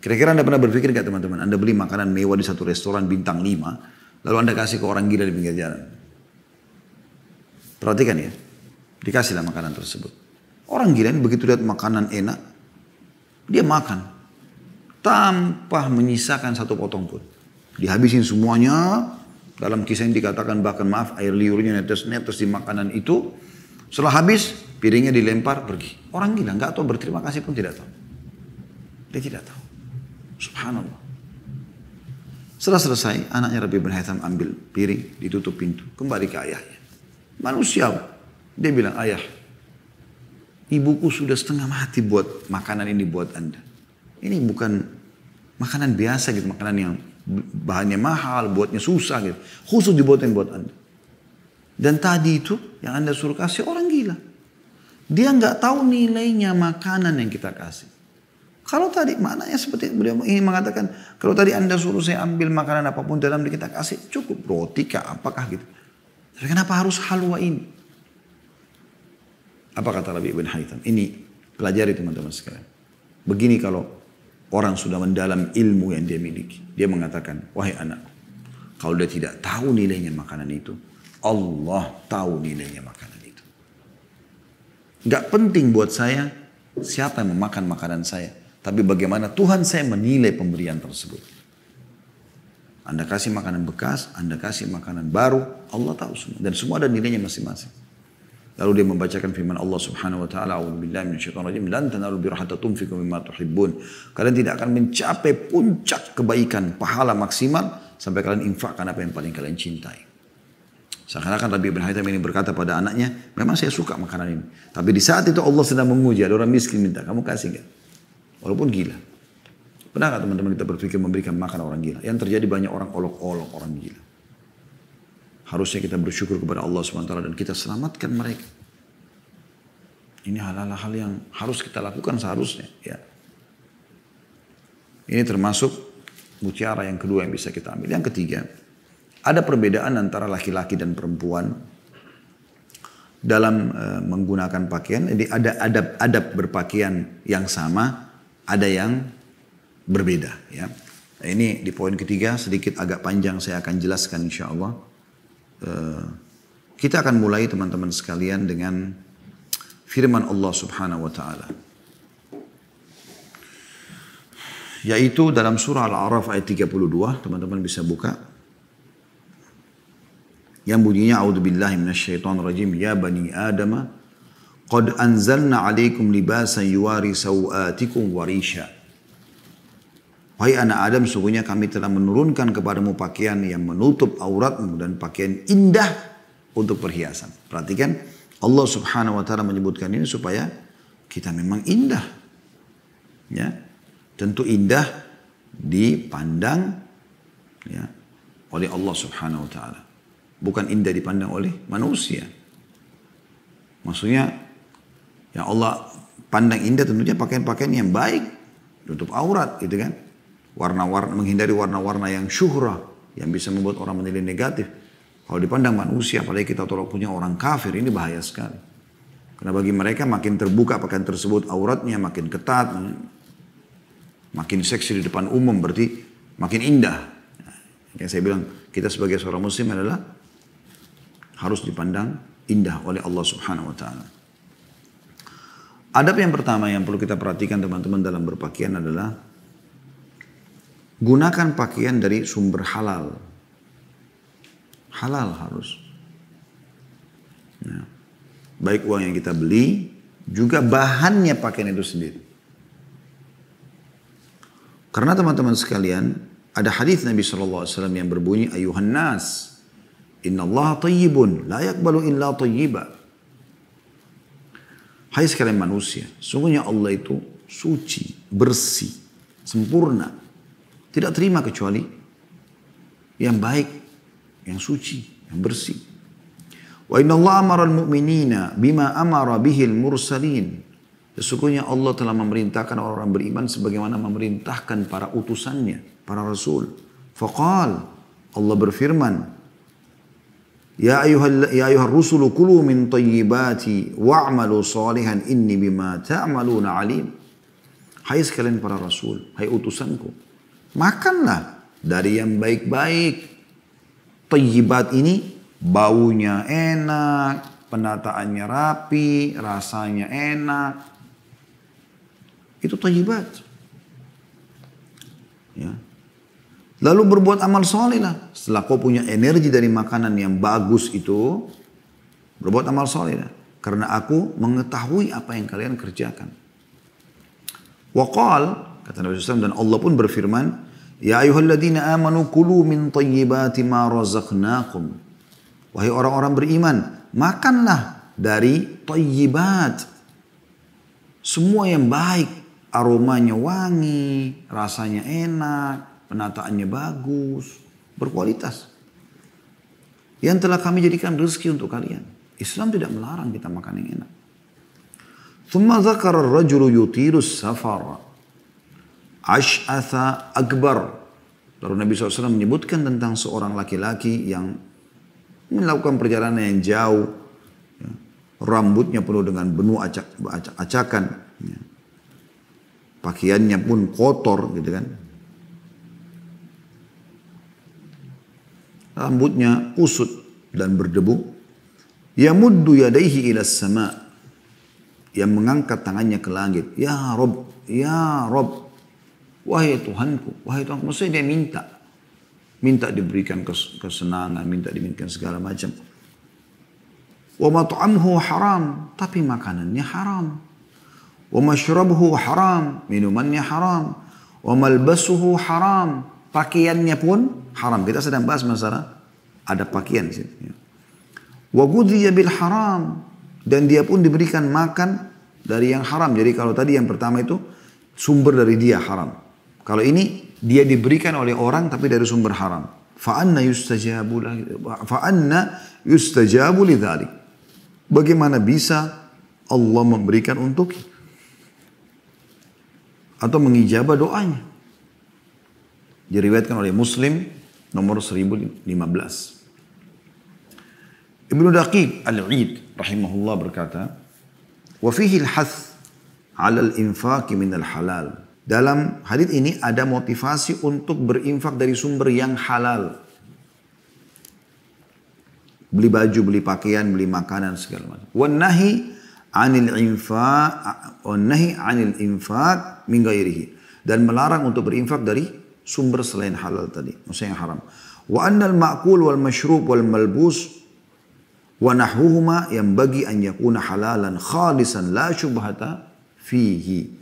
Kira-kira Anda pernah berpikir gak teman-teman, Anda beli makanan mewah di satu restoran bintang 5, Lalu Anda kasih ke orang gila di pinggir jalan. Perhatikan ya. Dikasihlah makanan tersebut. Orang gila ini begitu lihat makanan enak, dia makan. Tanpa menyisakan satu potong pun. Dihabisin semuanya. Dalam kisah yang dikatakan bahkan maaf air liurnya netes-netes di makanan itu. Setelah habis, piringnya dilempar pergi. Orang gila nggak tahu berterima kasih pun tidak tahu. Dia tidak tahu. Subhanallah. Setelah selesai, anaknya Rabi bin Haytham ambil piring, ditutup pintu, kembali ke ayahnya. Manusia, dia bilang, ayah, ibuku sudah setengah mati buat makanan ini buat anda. Ini bukan makanan biasa gitu, makanan yang bahannya mahal, buatnya susah gitu. Khusus dibuatin buat anda. Dan tadi itu yang anda suruh kasih orang gila. Dia nggak tahu nilainya makanan yang kita kasih. Kalau tadi maknanya seperti beliau ingin mengatakan, kalau tadi anda suruh saya ambil makanan apapun dalam kita kasih cukup roti kah apakah gitu. Tapi kenapa harus halwa ini? Apa kata Rabi Ibn Haytham? Ini pelajari teman-teman sekalian. Begini kalau orang sudah mendalam ilmu yang dia miliki. Dia mengatakan, wahai anak, kalau dia tidak tahu nilainya makanan itu, Allah tahu nilainya makanan itu. Gak penting buat saya siapa yang memakan makanan saya. Tapi bagaimana Tuhan saya menilai pemberian tersebut. Anda kasih makanan bekas, Anda kasih makanan baru, Allah tahu semua. Dan semua ada nilainya masing-masing. Lalu dia membacakan firman Allah Subhanahu wa taala, "A'udzu billahi minasyaitonir rajim, lan tanalu birahata tunfiqu mimma tuhibbun." Kalian tidak akan mencapai puncak kebaikan, pahala maksimal sampai kalian infakkan apa yang paling kalian cintai. Seakan-akan Rabbi Ibn Haytham ini berkata pada anaknya, memang saya suka makanan ini. Tapi di saat itu Allah sedang menguji, ada orang miskin minta, kamu kasih nggak? Walaupun gila. Pernah nggak teman-teman kita berpikir memberikan makan orang gila? Yang terjadi banyak orang olok-olok orang gila. Harusnya kita bersyukur kepada Allah SWT dan kita selamatkan mereka. Ini hal-hal yang harus kita lakukan seharusnya. Ya. Ini termasuk mutiara yang kedua yang bisa kita ambil. Yang ketiga, ada perbedaan antara laki-laki dan perempuan dalam e, menggunakan pakaian. Jadi ada adab-adab berpakaian yang sama, ada yang berbeda ya. ini di poin ketiga sedikit agak panjang saya akan jelaskan insya Allah. Eh, kita akan mulai teman-teman sekalian dengan firman Allah subhanahu wa ta'ala. Yaitu dalam surah Al-A'raf ayat 32, teman-teman bisa buka. Yang bunyinya, A'udhu billahi rajim, Ya bani Adama, Qad anzalna alaikum libasan yuwari sawatikum warisha. Wahai anak Adam, sungguhnya kami telah menurunkan kepadamu pakaian yang menutup auratmu dan pakaian indah untuk perhiasan. Perhatikan, Allah subhanahu wa ta'ala menyebutkan ini supaya kita memang indah. Ya, tentu indah dipandang ya, oleh Allah subhanahu wa ta'ala. Bukan indah dipandang oleh manusia. Maksudnya yang Allah pandang indah tentunya pakaian-pakaian yang baik. Tutup aurat gitu kan. Warna-warna menghindari warna-warna yang syuhrah. Yang bisa membuat orang menilai negatif. Kalau dipandang manusia apalagi kita tolak punya orang kafir ini bahaya sekali. Karena bagi mereka makin terbuka pakaian tersebut auratnya makin ketat. Makin seksi di depan umum berarti makin indah. Yang saya bilang kita sebagai seorang muslim adalah harus dipandang indah oleh Allah Subhanahu wa taala. Adab yang pertama yang perlu kita perhatikan teman-teman dalam berpakaian adalah gunakan pakaian dari sumber halal. Halal harus. Nah, baik uang yang kita beli, juga bahannya pakaian itu sendiri. Karena teman-teman sekalian, ada hadis Nabi SAW yang berbunyi, Ayuhan nas, inna Allah tayyibun, la yakbalu illa tayyibah. Hai sekalian manusia, sungguhnya Allah itu suci, bersih, sempurna. Tidak terima kecuali yang baik, yang suci, yang bersih. Wa inna Allah amara al-mu'minina bima amara al mursalin. Sesungguhnya Allah telah memerintahkan orang-orang beriman sebagaimana memerintahkan para utusannya, para rasul. Faqal, Allah berfirman, Ya ayuhal ya ayuhal rusulu kulu min tayyibati wa'malu salihan inni bima ta'maluna alim. Hai sekalian para rasul, hai utusanku. Makanlah dari yang baik-baik. Tayyibat ini baunya enak, penataannya rapi, rasanya enak. Itu tayyibat. Ya, Lalu berbuat amal soleh lah. Setelah kau punya energi dari makanan yang bagus itu, berbuat amal soleh lah. Karena aku mengetahui apa yang kalian kerjakan. Waqal, kata Nabi SAW, dan Allah pun berfirman, Ya ladina amanu kulu min tayyibati ma razaqnakum. Wahai orang-orang beriman, makanlah dari tayyibat. Semua yang baik, aromanya wangi, rasanya enak, penataannya bagus, berkualitas. Yang telah kami jadikan rezeki untuk kalian. Islam tidak melarang kita makan yang enak. Thumma ذكر rajulu yutirus safar. ashatha akbar. Lalu Nabi SAW menyebutkan tentang seorang laki-laki yang melakukan perjalanan yang jauh. Ya. rambutnya penuh dengan benua acak, acakan. Ya. Pakaiannya pun kotor gitu kan. rambutnya kusut dan berdebu. Ya Yamuddu yadaihi ila sama yang mengangkat tangannya ke langit. Ya Rob, ya Rob, wahai Tuhanku, wahai Tuhanku. Maksudnya dia minta, minta diberikan kesenangan, minta diberikan segala macam. Wa mat'amhu haram, tapi makanannya haram. Wa mashrabuhu haram, minumannya haram. Wa malbasuhu haram, Pakaiannya pun haram. Kita sedang bahas masalah ada pakaian di sini. Wa bil haram dan dia pun diberikan makan dari yang haram. Jadi kalau tadi yang pertama itu sumber dari dia haram. Kalau ini dia diberikan oleh orang tapi dari sumber haram. Fa'anna yustajabu anna yustajabu dzalik. Bagaimana bisa Allah memberikan untuk atau mengijabah doanya? Diriwayatkan oleh Muslim nomor 1015. Ibnu Daqiq al aid rahimahullah berkata, "Wa fihi al-hath 'ala al-infaq min al-halal." Dalam hadis ini ada motivasi untuk berinfak dari sumber yang halal. Beli baju, beli pakaian, beli makanan segala macam. Wa nahi 'anil infaq, wa nahi 'anil infaq min ghairihi. Dan melarang untuk berinfak dari sumber selain halal tadi, maksudnya yang haram. Wa annal ma'kul wal mashrub wal malbus wa nahuhuma yang bagi an yakuna halalan khalisan la syubhata fihi.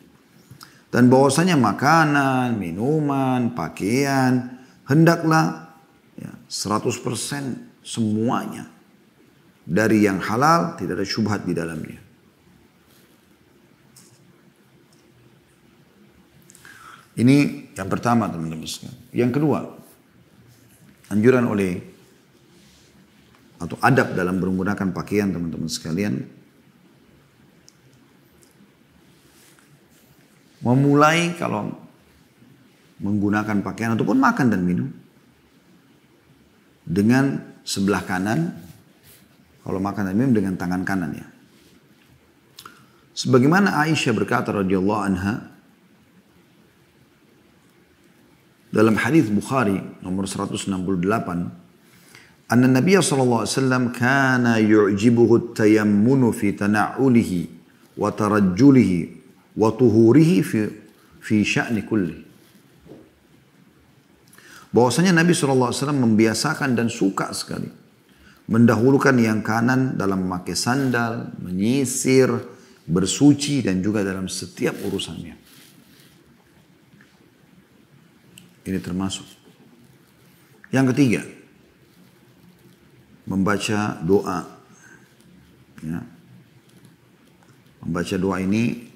Dan bahwasanya makanan, minuman, pakaian hendaklah ya, 100% semuanya dari yang halal tidak ada syubhat di dalamnya. Ini yang pertama teman-teman sekalian. Yang kedua, anjuran oleh atau adab dalam menggunakan pakaian teman-teman sekalian memulai kalau menggunakan pakaian ataupun makan dan minum dengan sebelah kanan kalau makan dan minum dengan tangan kanan ya sebagaimana Aisyah berkata radhiyallahu anha Dalam hadis Bukhari nomor 168, "Anna Nabi sallallahu alaihi wasallam kana yu'jibuhu at-tayammunu fi tana'ulihi wa tarajjulihi wa tuhurihi fi fi sya'ni kulli." Bahwasanya Nabi sallallahu alaihi wasallam membiasakan dan suka sekali mendahulukan yang kanan dalam memakai sandal, menyisir, bersuci dan juga dalam setiap urusannya. Ini termasuk. Yang ketiga, membaca doa. Ya. Membaca doa ini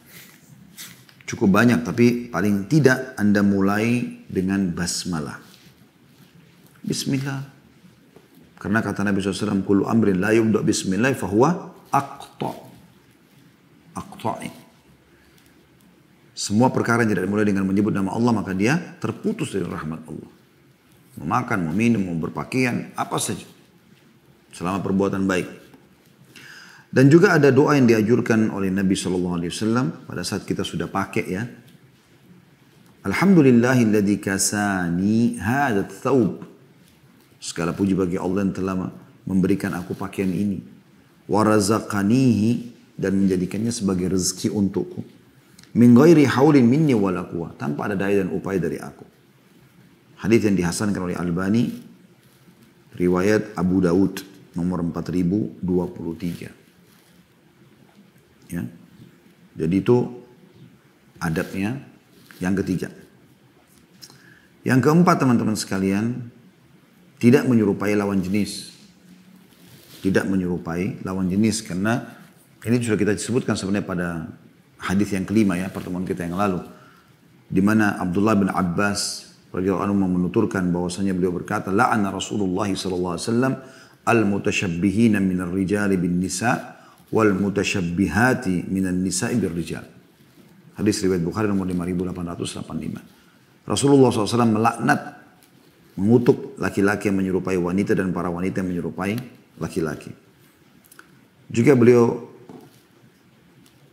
cukup banyak, tapi paling tidak Anda mulai dengan basmalah. Bismillah. Karena kata Nabi SAW, Kulu amrin la yubda bismillah fahuwa akta. Akta'in. Semua perkara yang tidak dimulai dengan menyebut nama Allah maka dia terputus dari rahmat Allah. Memakan, meminum, berpakaian, apa saja. Selama perbuatan baik. Dan juga ada doa yang diajurkan oleh Nabi Shallallahu Alaihi Wasallam pada saat kita sudah pakai ya. Alhamdulillahilladzi kasani hadat thawb. Segala puji bagi Allah yang telah memberikan aku pakaian ini. Warazakanihi dan menjadikannya sebagai rezeki untukku min ghairi haulin minni wala tanpa ada daya dan upaya dari aku. Hadis yang dihasankan oleh Albani riwayat Abu Daud nomor 4023. Ya. Jadi itu adabnya yang ketiga. Yang keempat teman-teman sekalian, tidak menyerupai lawan jenis. Tidak menyerupai lawan jenis karena ini sudah kita sebutkan sebenarnya pada hadis yang kelima ya pertemuan kita yang lalu di mana Abdullah bin Abbas radhiyallahu anhu menuturkan bahwasanya beliau berkata la'ana Rasulullah sallallahu alaihi wasallam al min minar rijal bin nisa wal min minan nisa bir rijal hadis riwayat Bukhari nomor 5885 Rasulullah SAW melaknat mengutuk laki-laki yang menyerupai wanita dan para wanita yang menyerupai laki-laki. Juga beliau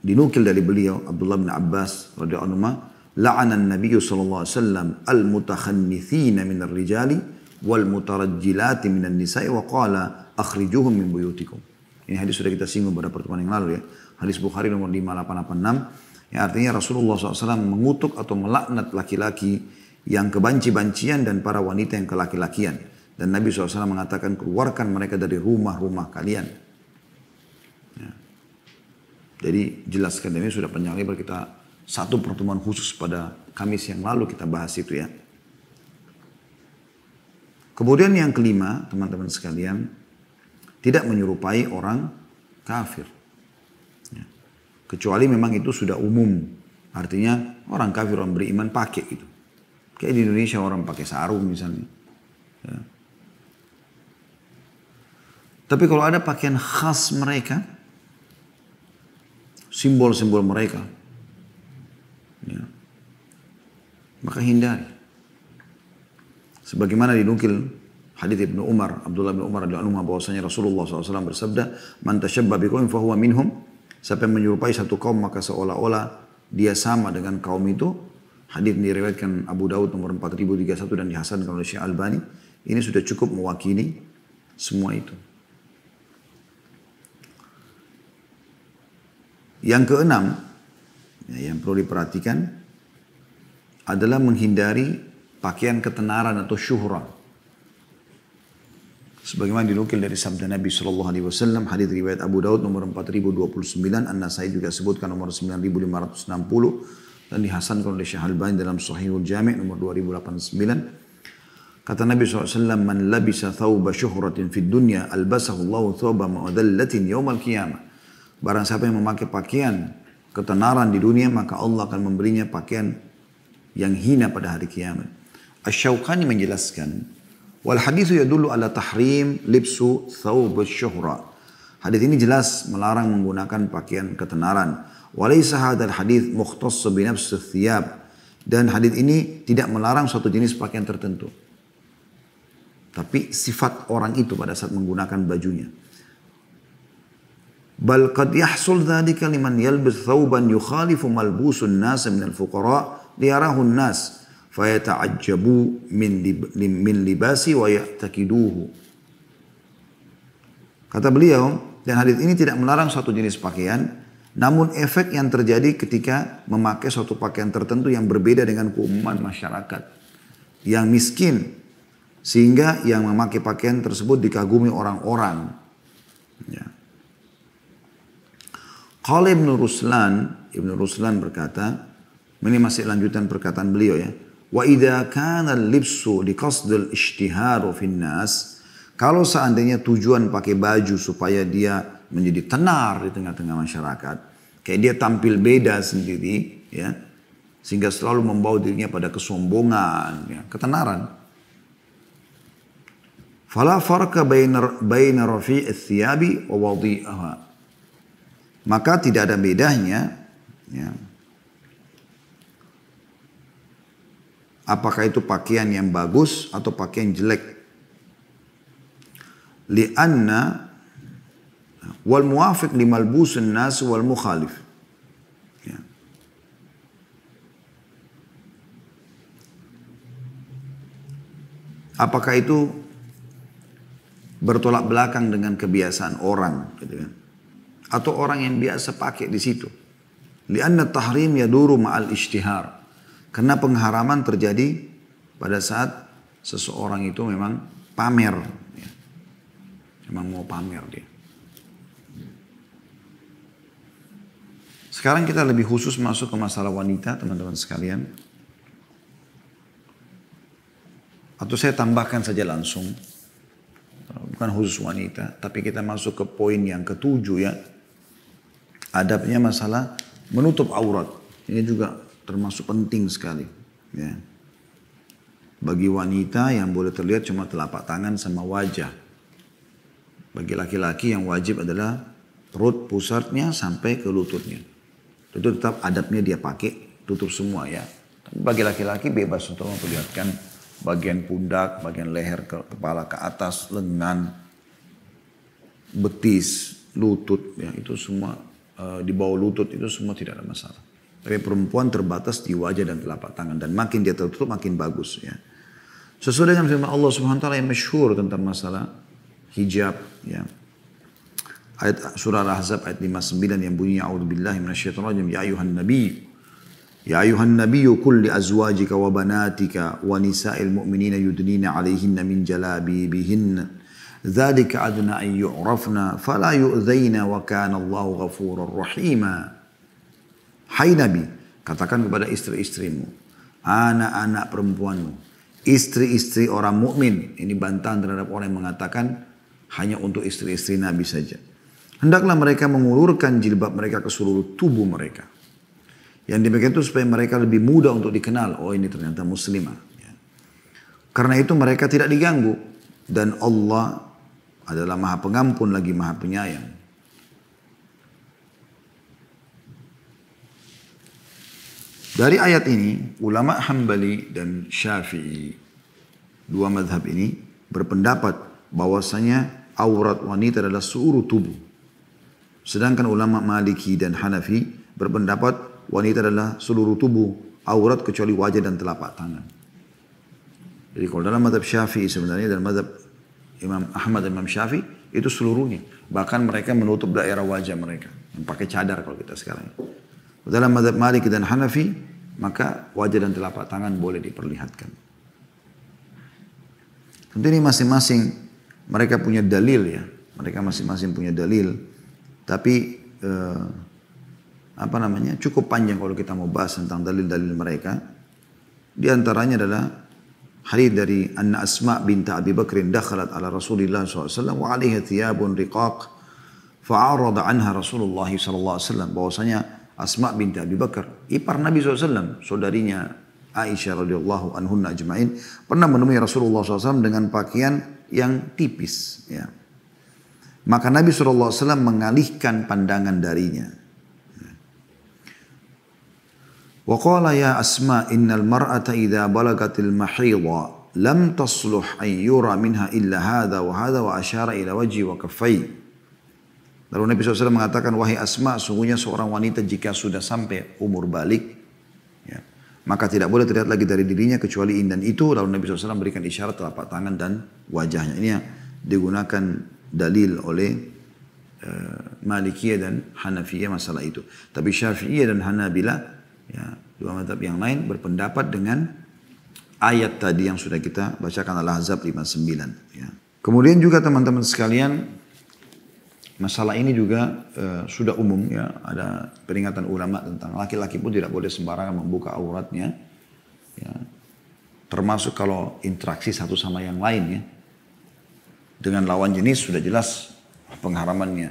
dinukil dari beliau Abdullah bin Abbas radhiyallahu anhu la'ana an-nabiy sallallahu alaihi wasallam al-mutakhannithina min ar-rijali wal mutarajjilati min an-nisa'i wa qala akhrijuhum min buyutikum. Ini hadis sudah kita singgung pada pertemuan yang lalu ya. Hadis Bukhari nomor 5886. yang artinya Rasulullah SAW mengutuk atau melaknat laki-laki yang kebanci-bancian dan para wanita yang kelaki-lakian. Dan Nabi SAW mengatakan keluarkan mereka dari rumah-rumah kalian. Jadi jelaskan ini sudah panjang lebar kita satu pertemuan khusus pada Kamis yang lalu kita bahas itu ya. Kemudian yang kelima, teman-teman sekalian, tidak menyerupai orang kafir. Ya. Kecuali memang itu sudah umum. Artinya orang kafir, orang beriman pakai itu. Kayak di Indonesia orang pakai sarung misalnya. Ya. Tapi kalau ada pakaian khas mereka, simbol-simbol mereka. Ya. Maka hindari. Sebagaimana dinukil hadits Ibnu Umar, Abdullah bin Umar radhiyallahu anhu bahwasanya Rasulullah SAW bersabda, "Man tashabba biqaumin fahuwa minhum." Siapa yang menyerupai satu kaum maka seolah-olah dia sama dengan kaum itu. Hadis ini diriwayatkan Abu Daud nomor 4031 dan dihasankan oleh Syekh Albani. Ini sudah cukup mewakili semua itu. Yang keenam, ya, yang perlu diperhatikan adalah menghindari pakaian ketenaran atau syuhrah. Sebagaimana dinukil dari sabda Nabi Shallallahu Alaihi Wasallam, hadits riwayat Abu Daud nomor 4029, An Nasai juga sebutkan nomor 9560 dan dihasankan oleh Syekh Albani dalam Sahihul Jami' nomor 2089. Kata Nabi SAW, Man labisa thawba syuhratin fid dunya, albasahu Allah thawba ma'adallatin yawmal qiyamah. Barang siapa yang memakai pakaian ketenaran di dunia, maka Allah akan memberinya pakaian yang hina pada hari kiamat. Asyaukani menjelaskan, wal hadithu yadullu ala tahrim lipsu thawb syuhra. Hadis ini jelas melarang menggunakan pakaian ketenaran. Walaysa hadal hadis mukhtass bi nafsi thiyab. Dan hadis ini tidak melarang suatu jenis pakaian tertentu. Tapi sifat orang itu pada saat menggunakan bajunya. Bal qad yahsul dhalika liman yalbis thawban yukhalifu malbusun nas min al-fuqara liyarahu an-nas fayata'ajjabu min lib min libasi wa ya'takiduhu. Kata beliau, dan hadis ini tidak melarang satu jenis pakaian, namun efek yang terjadi ketika memakai suatu pakaian tertentu yang berbeda dengan keumuman masyarakat yang miskin sehingga yang memakai pakaian tersebut dikagumi orang-orang. Ya. Qala Ibnu Ruslan, Ibnu Ruslan berkata, ini masih lanjutan perkataan beliau ya. Wa idza kana libsu liqasdil ishtiharu fin nas, kalau seandainya tujuan pakai baju supaya dia menjadi tenar di tengah-tengah masyarakat, kayak dia tampil beda sendiri ya, sehingga selalu membawa dirinya pada kesombongan, ya, ketenaran. Fala farqa baina rafi'i rafi' thiyabi wa wadi'aha maka tidak ada bedanya ya. Apakah itu pakaian yang bagus atau pakaian jelek? Lianna wal muwafiq limalbusun nas wal mukhalif. Ya. Apakah itu bertolak belakang dengan kebiasaan orang gitu kan? atau orang yang biasa pakai di situ. Lianna tahrim yaduru ma'al ishtihar. Karena pengharaman terjadi pada saat seseorang itu memang pamer. Ya. Memang mau pamer dia. Sekarang kita lebih khusus masuk ke masalah wanita teman-teman sekalian. Atau saya tambahkan saja langsung. Bukan khusus wanita, tapi kita masuk ke poin yang ketujuh ya adabnya masalah menutup aurat. Ini juga termasuk penting sekali. Ya. Bagi wanita yang boleh terlihat cuma telapak tangan sama wajah. Bagi laki-laki yang wajib adalah perut pusatnya sampai ke lututnya. Itu tetap adabnya dia pakai, tutup semua ya. Tapi bagi laki-laki bebas untuk memperlihatkan bagian pundak, bagian leher, ke, kepala ke atas, lengan, betis, lutut ya itu semua Eh, di bawah lutut itu semua tidak ada masalah. Tapi perempuan terbatas di wajah dan telapak tangan dan makin dia tertutup makin bagus ya. Sesuai dengan firman Allah Subhanahu wa taala yang masyhur tentang masalah hijab ya. Ayat surah Al-Ahzab ayat 59 yang bunyinya a'udzubillahi minasyaitonirrajim ya ayuhan nabiy ya kulli azwajika wa banatika wa nisail ونساء yudnina يدنين min jalabi جلابيبهن ذلك أدنى أن يعرفنا فلا يؤذينا وكان الله غفورا رحيما Hai Nabi, katakan kepada istri-istrimu, anak-anak perempuanmu, istri-istri orang mukmin. Ini bantahan terhadap orang yang mengatakan hanya untuk istri-istri Nabi saja. Hendaklah mereka mengulurkan jilbab mereka ke seluruh tubuh mereka. Yang demikian itu supaya mereka lebih mudah untuk dikenal. Oh ini ternyata muslimah. Ya. Karena itu mereka tidak diganggu. Dan Allah adalah maha pengampun lagi maha penyayang. Dari ayat ini, ulama Hambali dan Syafi'i, dua madhab ini berpendapat bahwasanya aurat wanita adalah seluruh tubuh. Sedangkan ulama Maliki dan Hanafi berpendapat wanita adalah seluruh tubuh, aurat kecuali wajah dan telapak tangan. Jadi kalau dalam madhab Syafi'i sebenarnya dan madhab Imam Ahmad dan Imam Syafi'i itu seluruhnya. Bahkan mereka menutup daerah wajah mereka. Yang pakai cadar kalau kita sekarang. Dalam madhab Malik dan Hanafi, maka wajah dan telapak tangan boleh diperlihatkan. Tentu ini masing-masing mereka punya dalil ya. Mereka masing-masing punya dalil. Tapi eh, apa namanya cukup panjang kalau kita mau bahas tentang dalil-dalil mereka. Di antaranya adalah hadis dari Anna Asma binta Abi Bakr dakhalat ala Rasulillah SAW wa alaiha thiyabun riqaq fa'arada anha Rasulullah SAW bahwasanya Asma binti Abi Bakar ipar Nabi SAW saudarinya Aisyah radhiyallahu anhunna ajmain pernah menemui Rasulullah SAW dengan pakaian yang tipis ya. Maka Nabi SAW mengalihkan pandangan darinya. وقال يا أسماء إن المرأة إذا بلغت المحيض لم تصلح أن يرى منها إلا هذا وهذا وأشار إلى وجهي وكفي Lalu Nabi SAW mengatakan, wahai Asma, sungguhnya seorang wanita jika sudah sampai umur balik, ya, maka tidak boleh terlihat lagi dari dirinya kecuali ini dan itu. Lalu Nabi SAW memberikan isyarat telapak tangan dan wajahnya. Ini yang digunakan dalil oleh uh, Malikiyah dan Hanafiyah masalah itu. Tapi Syafi'iyah dan Hanabilah Ya, dua madhab yang lain berpendapat dengan ayat tadi yang sudah kita bacakan Al-Ahzab 59. Ya. Kemudian juga teman-teman sekalian, masalah ini juga e, sudah umum ya, ada peringatan ulama tentang laki-laki pun tidak boleh sembarangan membuka auratnya. Ya. Termasuk kalau interaksi satu sama yang lain ya. Dengan lawan jenis sudah jelas pengharamannya.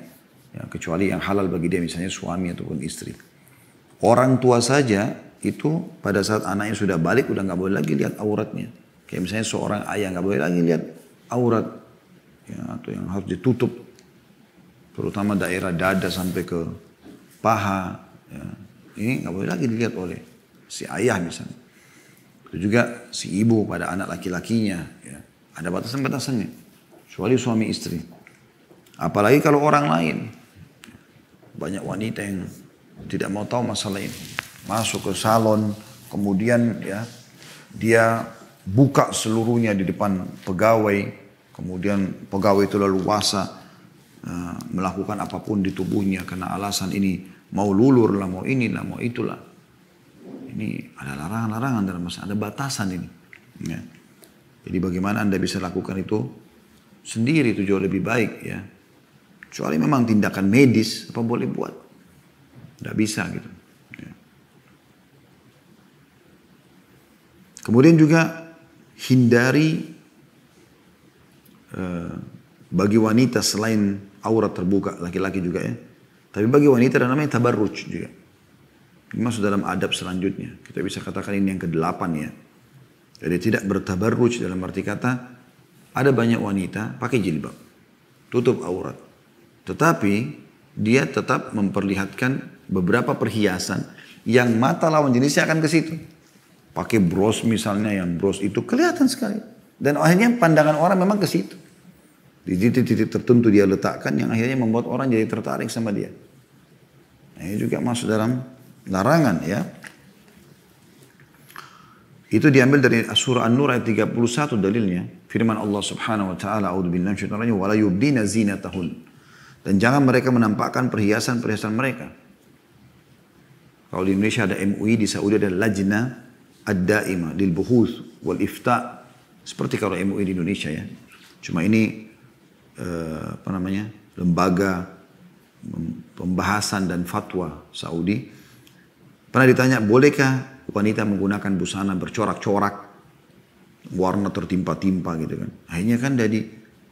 Ya, kecuali yang halal bagi dia misalnya suami ataupun istri. Orang tua saja itu pada saat anaknya sudah balik udah nggak boleh lagi lihat auratnya. Kayak misalnya seorang ayah nggak boleh lagi lihat aurat ya, atau yang harus ditutup, terutama daerah dada sampai ke paha. Ya. Ini nggak boleh lagi dilihat oleh si ayah misalnya. Itu juga si ibu pada anak laki-lakinya. Ya. Ada batasan-batasannya. Kecuali suami istri. Apalagi kalau orang lain. Banyak wanita yang tidak mau tahu masalah ini. Masuk ke salon, kemudian ya dia buka seluruhnya di depan pegawai, kemudian pegawai itu lalu wasa uh, eh, melakukan apapun di tubuhnya karena alasan ini mau lulur lah, mau inilah, mau itulah. Ini ada larangan-larangan dalam masa, ada batasan ini. Ya. Jadi bagaimana anda bisa lakukan itu sendiri itu jauh lebih baik ya. Kecuali memang tindakan medis apa boleh buat. Tidak bisa gitu. Ya. Kemudian juga hindari uh, bagi wanita selain aurat terbuka, laki-laki juga ya. Tapi bagi wanita ada namanya tabarruj juga. Ini masuk dalam adab selanjutnya. Kita bisa katakan ini yang kedelapan ya. Jadi tidak bertabarruj dalam arti kata ada banyak wanita pakai jilbab. Tutup aurat. Tetapi dia tetap memperlihatkan beberapa perhiasan yang mata lawan jenisnya akan ke situ. Pakai bros misalnya yang bros itu kelihatan sekali. Dan akhirnya pandangan orang memang ke situ. Di titik-titik tertentu dia letakkan yang akhirnya membuat orang jadi tertarik sama dia. Nah, ini juga masuk dalam larangan ya. Itu diambil dari surah An-Nur ayat 31 dalilnya. Firman Allah Subhanahu wa taala, "A'udzu billahi minasy wala yubdina zinatahun." Dan jangan mereka menampakkan perhiasan-perhiasan mereka kalau di Indonesia ada MUI, di Saudi ada Lajna Ad-Daimah lil Buhuth wal Ifta. Seperti kalau MUI di Indonesia ya. Cuma ini eh, apa namanya? lembaga pembahasan dan fatwa Saudi. Pernah ditanya, bolehkah wanita menggunakan busana bercorak-corak, warna tertimpa-timpa gitu kan. Akhirnya kan jadi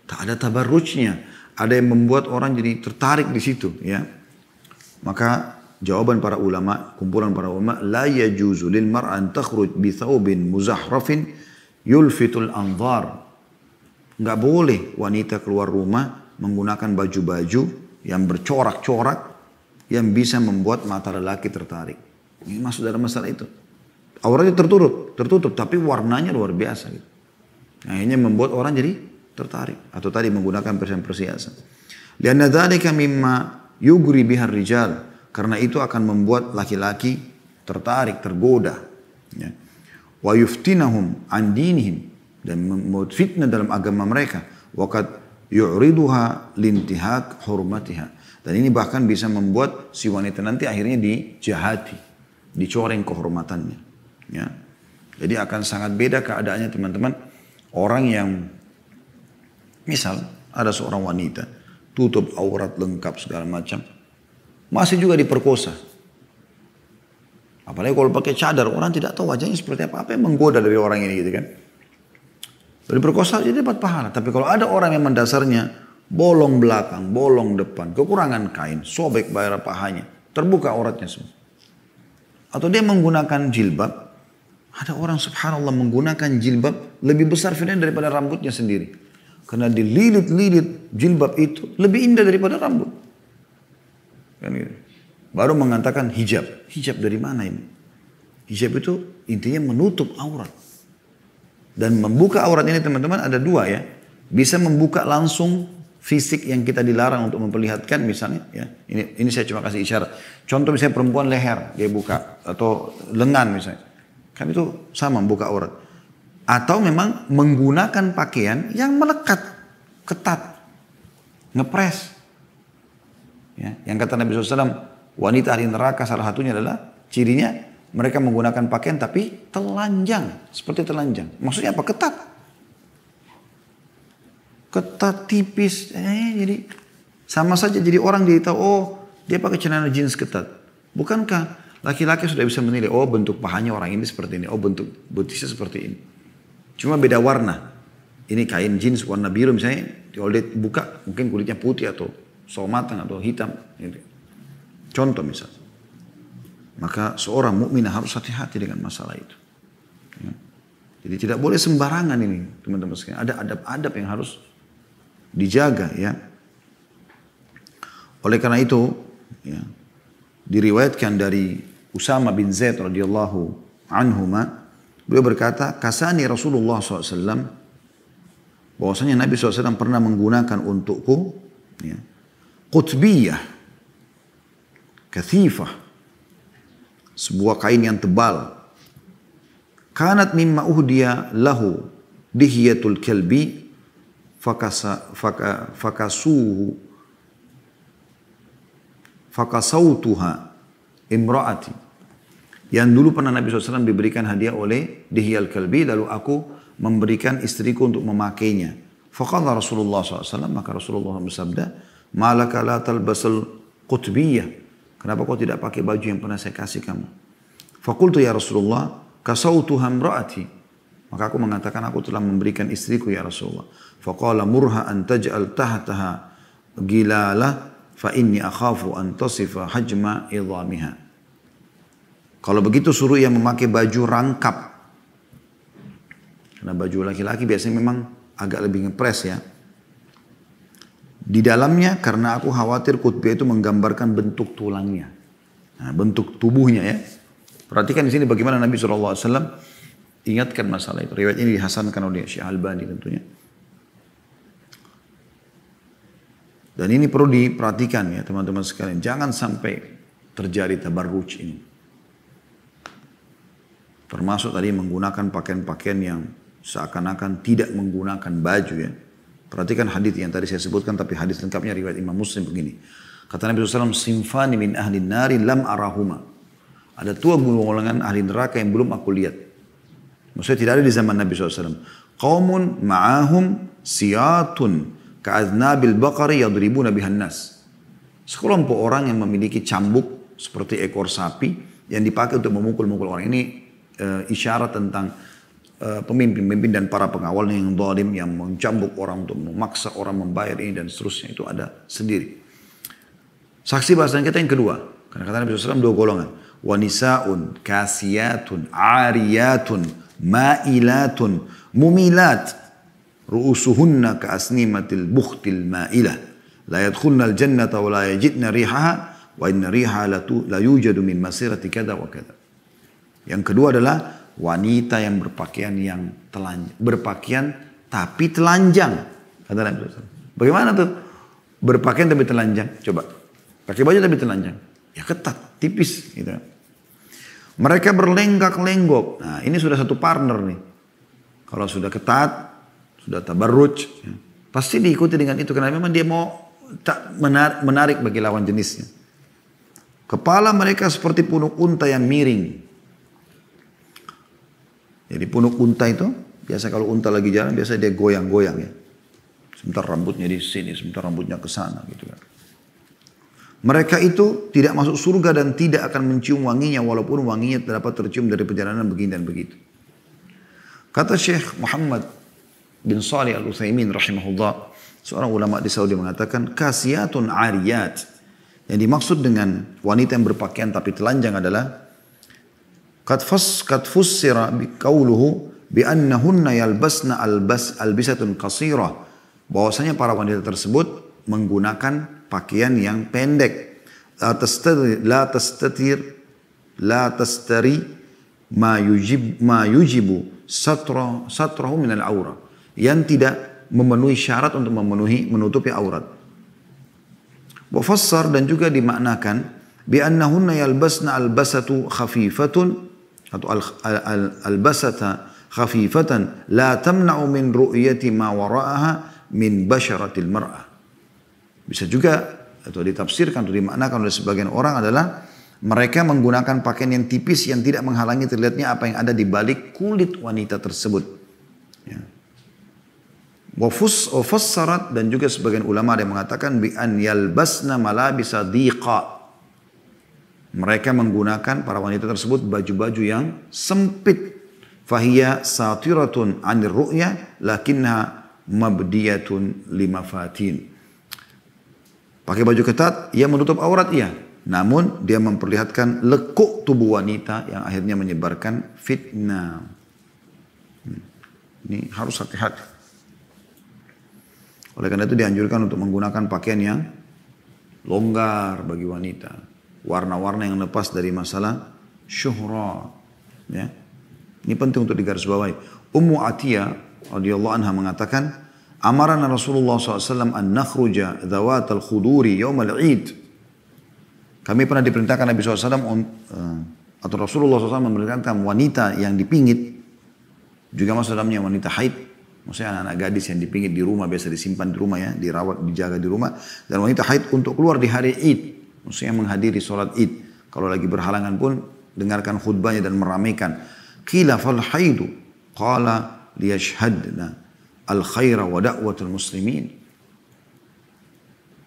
tak ada tabarrujnya. Ada yang membuat orang jadi tertarik di situ ya. Maka Jawaban para ulama, kumpulan para ulama, la yajuzu lil mar'an takhruj bi thawbin muzahrafin yulfitul anzar. Enggak boleh wanita keluar rumah menggunakan baju-baju yang bercorak-corak yang bisa membuat mata lelaki tertarik. Ini masuk dalam masalah itu. Auratnya tertutup, tertutup tapi warnanya luar biasa gitu. Akhirnya membuat orang jadi tertarik atau tadi menggunakan persen-persen persiasan. Lianna dzalika mimma yugri bihar rijal karena itu akan membuat laki-laki tertarik, tergoda. Ya. Wa yuftinahum an dinihim. Dan membuat fitnah dalam agama mereka. Wakat yu'riduha lintihak hormatiha. Dan ini bahkan bisa membuat si wanita nanti akhirnya dijahati. Dicoreng kehormatannya. Ya. Jadi akan sangat beda keadaannya teman-teman. Orang yang misal ada seorang wanita tutup aurat lengkap segala macam masih juga diperkosa. Apalagi kalau pakai cadar, orang tidak tahu wajahnya seperti apa. Apa yang menggoda dari orang ini gitu kan. Jadi perkosa jadi dapat pahala. Tapi kalau ada orang yang mendasarnya bolong belakang, bolong depan, kekurangan kain, sobek bayar pahanya, terbuka auratnya semua. Atau dia menggunakan jilbab, ada orang subhanallah menggunakan jilbab lebih besar fitnah daripada rambutnya sendiri. Karena dililit-lilit jilbab itu lebih indah daripada rambut. Kan gitu. Baru mengatakan hijab. Hijab dari mana ini? Hijab itu intinya menutup aurat. Dan membuka aurat ini teman-teman ada dua ya. Bisa membuka langsung fisik yang kita dilarang untuk memperlihatkan misalnya ya. Ini ini saya cuma kasih isyarat. Contoh misalnya perempuan leher dia buka atau lengan misalnya. Kan itu sama membuka aurat. Atau memang menggunakan pakaian yang melekat ketat ngepres Ya, yang kata Nabi SAW, wanita ahli neraka salah satunya adalah cirinya mereka menggunakan pakaian tapi telanjang, seperti telanjang. Maksudnya apa? Ketat. Ketat tipis. Eh, jadi sama saja jadi orang dia tahu, oh dia pakai celana jeans ketat. Bukankah laki-laki sudah bisa menilai, oh bentuk pahanya orang ini seperti ini, oh bentuk butisnya seperti ini. Cuma beda warna. Ini kain jeans warna biru misalnya, kalau dia buka mungkin kulitnya putih atau matang atau hitam. Gitu. Contoh misalnya. Maka seorang mukmin harus hati-hati dengan masalah itu. Ya. Jadi tidak boleh sembarangan ini teman-teman sekalian. Ada adab-adab yang harus dijaga ya. Oleh karena itu ya, diriwayatkan dari Usama bin Zaid radhiyallahu anhuma beliau berkata kasani Rasulullah SAW bahwasanya Nabi SAW pernah menggunakan untukku ya, Kutbiyah. Kathifah. Sebuah kain yang tebal. Kanat mimma uhdiya lahu dihiyatul kelbi fakasa, faka, fakasuhu fakasautuha yang dulu pernah Nabi SAW diberikan hadiah oleh dihiyal kelbi lalu aku memberikan istriku untuk memakainya. Faqala Rasulullah SAW maka Rasulullah SAW bersabda Malaka la talbasal qutbiyah. Kenapa kau tidak pakai baju yang pernah saya kasih kamu? Fakultu ya Rasulullah, kasautu hamraati. Maka aku mengatakan aku telah memberikan istriku ya Rasulullah. Faqala murha an taj'al tahtaha gilala fa inni akhafu an tasifa hajma idhamiha. Kalau begitu suruh ia memakai baju rangkap. Karena baju laki-laki biasanya memang agak lebih ngepres ya. Di dalamnya karena aku khawatir kutbah itu menggambarkan bentuk tulangnya. Nah, bentuk tubuhnya ya. Perhatikan di sini bagaimana Nabi SAW ingatkan masalah itu. Riwayat ini dihasankan oleh Syekh Al-Bani tentunya. Dan ini perlu diperhatikan ya teman-teman sekalian. Jangan sampai terjadi tabarruj ini. Termasuk tadi menggunakan pakaian-pakaian yang seakan-akan tidak menggunakan baju ya. Perhatikan hadis yang tadi saya sebutkan tapi hadis lengkapnya riwayat Imam Muslim begini. Kata Nabi SAW, simfani min ahli nari lam arahuma. Ada dua golongan ahli neraka yang belum aku lihat. Maksudnya tidak ada di zaman Nabi SAW. Qawmun ma'ahum siyatun ka'adnabil bakari yadribuna bihan nas. Sekelompok orang yang memiliki cambuk seperti ekor sapi yang dipakai untuk memukul-mukul orang. Ini e, isyarat tentang Eh, pemimpin-pemimpin dan para pengawal yang zalim yang mencambuk orang untuk memaksa orang membayar ini dan seterusnya itu ada sendiri. Saksi bahasan kita yang kedua. Karena kata Nabi SAW dua golongan. Wanisaun, kasiatun ariyatun, ma'ilatun, mumilat. Ru'usuhunna ka'asnimatil buhtil ma'ilah. La yadkhulna al-jannata wa la yajidna rihaha. Wa inna riha la yujadu min masirati kada wa kada. Yang kedua adalah wanita yang berpakaian yang telanjang, berpakaian tapi telanjang. Kata Bagaimana tuh? Berpakaian tapi telanjang. Coba. Pakai baju tapi telanjang. Ya ketat, tipis gitu. Mereka berlenggak-lenggok. Nah, ini sudah satu partner nih. Kalau sudah ketat, sudah tabarruj, ya. pasti diikuti dengan itu karena memang dia mau tak menarik, menarik bagi lawan jenisnya. Kepala mereka seperti punuk unta yang miring. Jadi punuk unta itu, biasa kalau unta lagi jalan, biasa dia goyang-goyang ya. Sebentar rambutnya di sini, sebentar rambutnya ke sana gitu kan. Mereka itu tidak masuk surga dan tidak akan mencium wanginya walaupun wanginya terdapat tercium dari perjalanan begini dan begitu. Kata Syekh Muhammad bin Salih al Utsaimin rahimahullah, seorang ulama di Saudi mengatakan kasiatun ariyat. Yang dimaksud dengan wanita yang berpakaian tapi telanjang adalah Qad fas qad fussira bi qauluhu bi annahunna yalbasna albas albisatun qasirah. Bahwasanya para wanita tersebut menggunakan pakaian yang pendek. La tastatir la tastatir la tastari ma yujib ma yujibu satra satrahu min al-aura. Yang tidak memenuhi syarat untuk memenuhi menutupi aurat. Wafassar dan juga dimaknakan bi annahunna yalbasna albasatu khafifatun atau al, al, al albasata khafifatan la tamna'u min ru'yati ma wara'aha min basyaratil mar'ah. Bisa juga atau ditafsirkan atau dimaknakan oleh sebagian orang adalah mereka menggunakan pakaian yang tipis yang tidak menghalangi terlihatnya apa yang ada di balik kulit wanita tersebut. Ya. Wafus, dan juga sebagian ulama ada yang mengatakan bi an yalbasna malabisa diqa mereka menggunakan para wanita tersebut baju-baju yang sempit. Fahiyya satiratun anir ru'ya lakinha mabdiyatun lima fatin. Pakai baju ketat, ia menutup aurat ia. Namun dia memperlihatkan lekuk tubuh wanita yang akhirnya menyebarkan fitnah. Hmm. Ini harus hati-hati. Oleh karena itu dianjurkan untuk menggunakan pakaian yang longgar bagi wanita warna-warna yang lepas dari masalah syuhra. Ya. Ini penting untuk digarisbawahi. Ummu Atiyah radhiyallahu anha mengatakan, "Amaran Rasulullah SAW an nakhruja dhawat al-khuduri yawm al id Kami pernah diperintahkan Nabi SAW eh, atau Rasulullah SAW memerintahkan wanita yang dipingit juga masuk dalamnya wanita haid maksudnya anak-anak gadis yang dipingit di rumah biasa disimpan di rumah ya dirawat dijaga di rumah dan wanita haid untuk keluar di hari id Maksudnya menghadiri sholat id. Kalau lagi berhalangan pun dengarkan khutbahnya dan meramaikan. kila fal haidu qala liyashhadna al khaira wa da'watul muslimin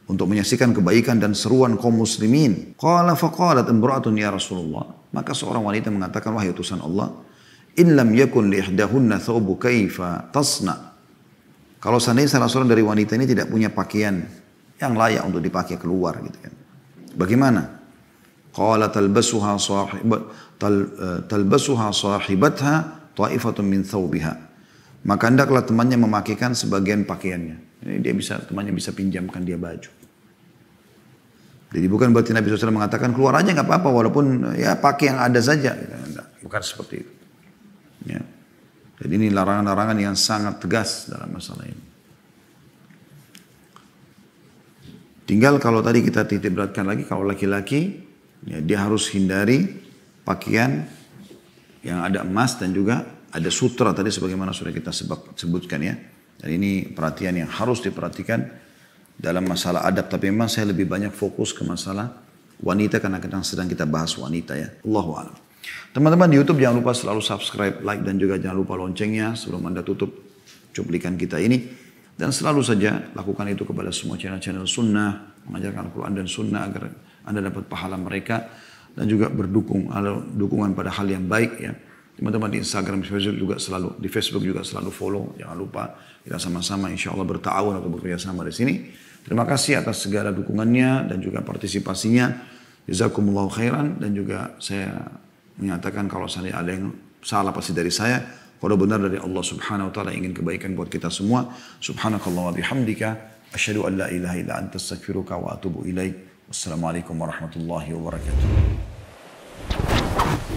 untuk menyaksikan kebaikan dan seruan kaum muslimin. Qala faqalat imra'atun ya Rasulullah. Maka seorang wanita mengatakan, wahai utusan Allah, in lam yakun li ihdahunna thawbu kaifa tasna. Kalau seandainya salah seorang dari wanita ini tidak punya pakaian yang layak untuk dipakai keluar gitu kan. Bagaimana? Qala talbasuha sahibat tal, eh, talbasuha sahibatha ta'ifatun min thawbiha. Maka hendaklah temannya memakaikan sebagian pakaiannya. Ini dia bisa temannya bisa pinjamkan dia baju. Jadi bukan berarti Nabi SAW mengatakan keluar aja nggak apa-apa walaupun eh, ya pakai yang ada saja. Bukan seperti itu. Ya. Jadi ini larangan-larangan yang sangat tegas dalam masalah ini. Tinggal kalau tadi kita titik beratkan lagi kalau laki-laki ya dia harus hindari pakaian yang ada emas dan juga ada sutra tadi sebagaimana sudah kita sebutkan ya. Dan ini perhatian yang harus diperhatikan dalam masalah adab tapi memang saya lebih banyak fokus ke masalah wanita karena kadang sedang kita bahas wanita ya. Allahu a'lam. Teman-teman di YouTube jangan lupa selalu subscribe, like dan juga jangan lupa loncengnya sebelum Anda tutup cuplikan kita ini. Dan selalu saja lakukan itu kepada semua channel-channel sunnah, mengajarkan Al-Quran dan sunnah agar Anda dapat pahala mereka. Dan juga berdukung, dukungan pada hal yang baik ya. Teman-teman di Instagram, di Facebook juga selalu, di Facebook juga selalu follow. Jangan lupa kita sama-sama insya Allah bertawun atau bekerja sama di sini. Terima kasih atas segala dukungannya dan juga partisipasinya. Jazakumullah khairan dan juga saya menyatakan kalau ada yang salah pasti dari saya. Kalau benar dari Allah subhanahu wa ta'ala ingin kebaikan buat kita semua. Subhanakallah wa bihamdika. Asyadu an la ilaha illa anta astaghfiruka wa atubu ilaih. Wassalamualaikum warahmatullahi wabarakatuh.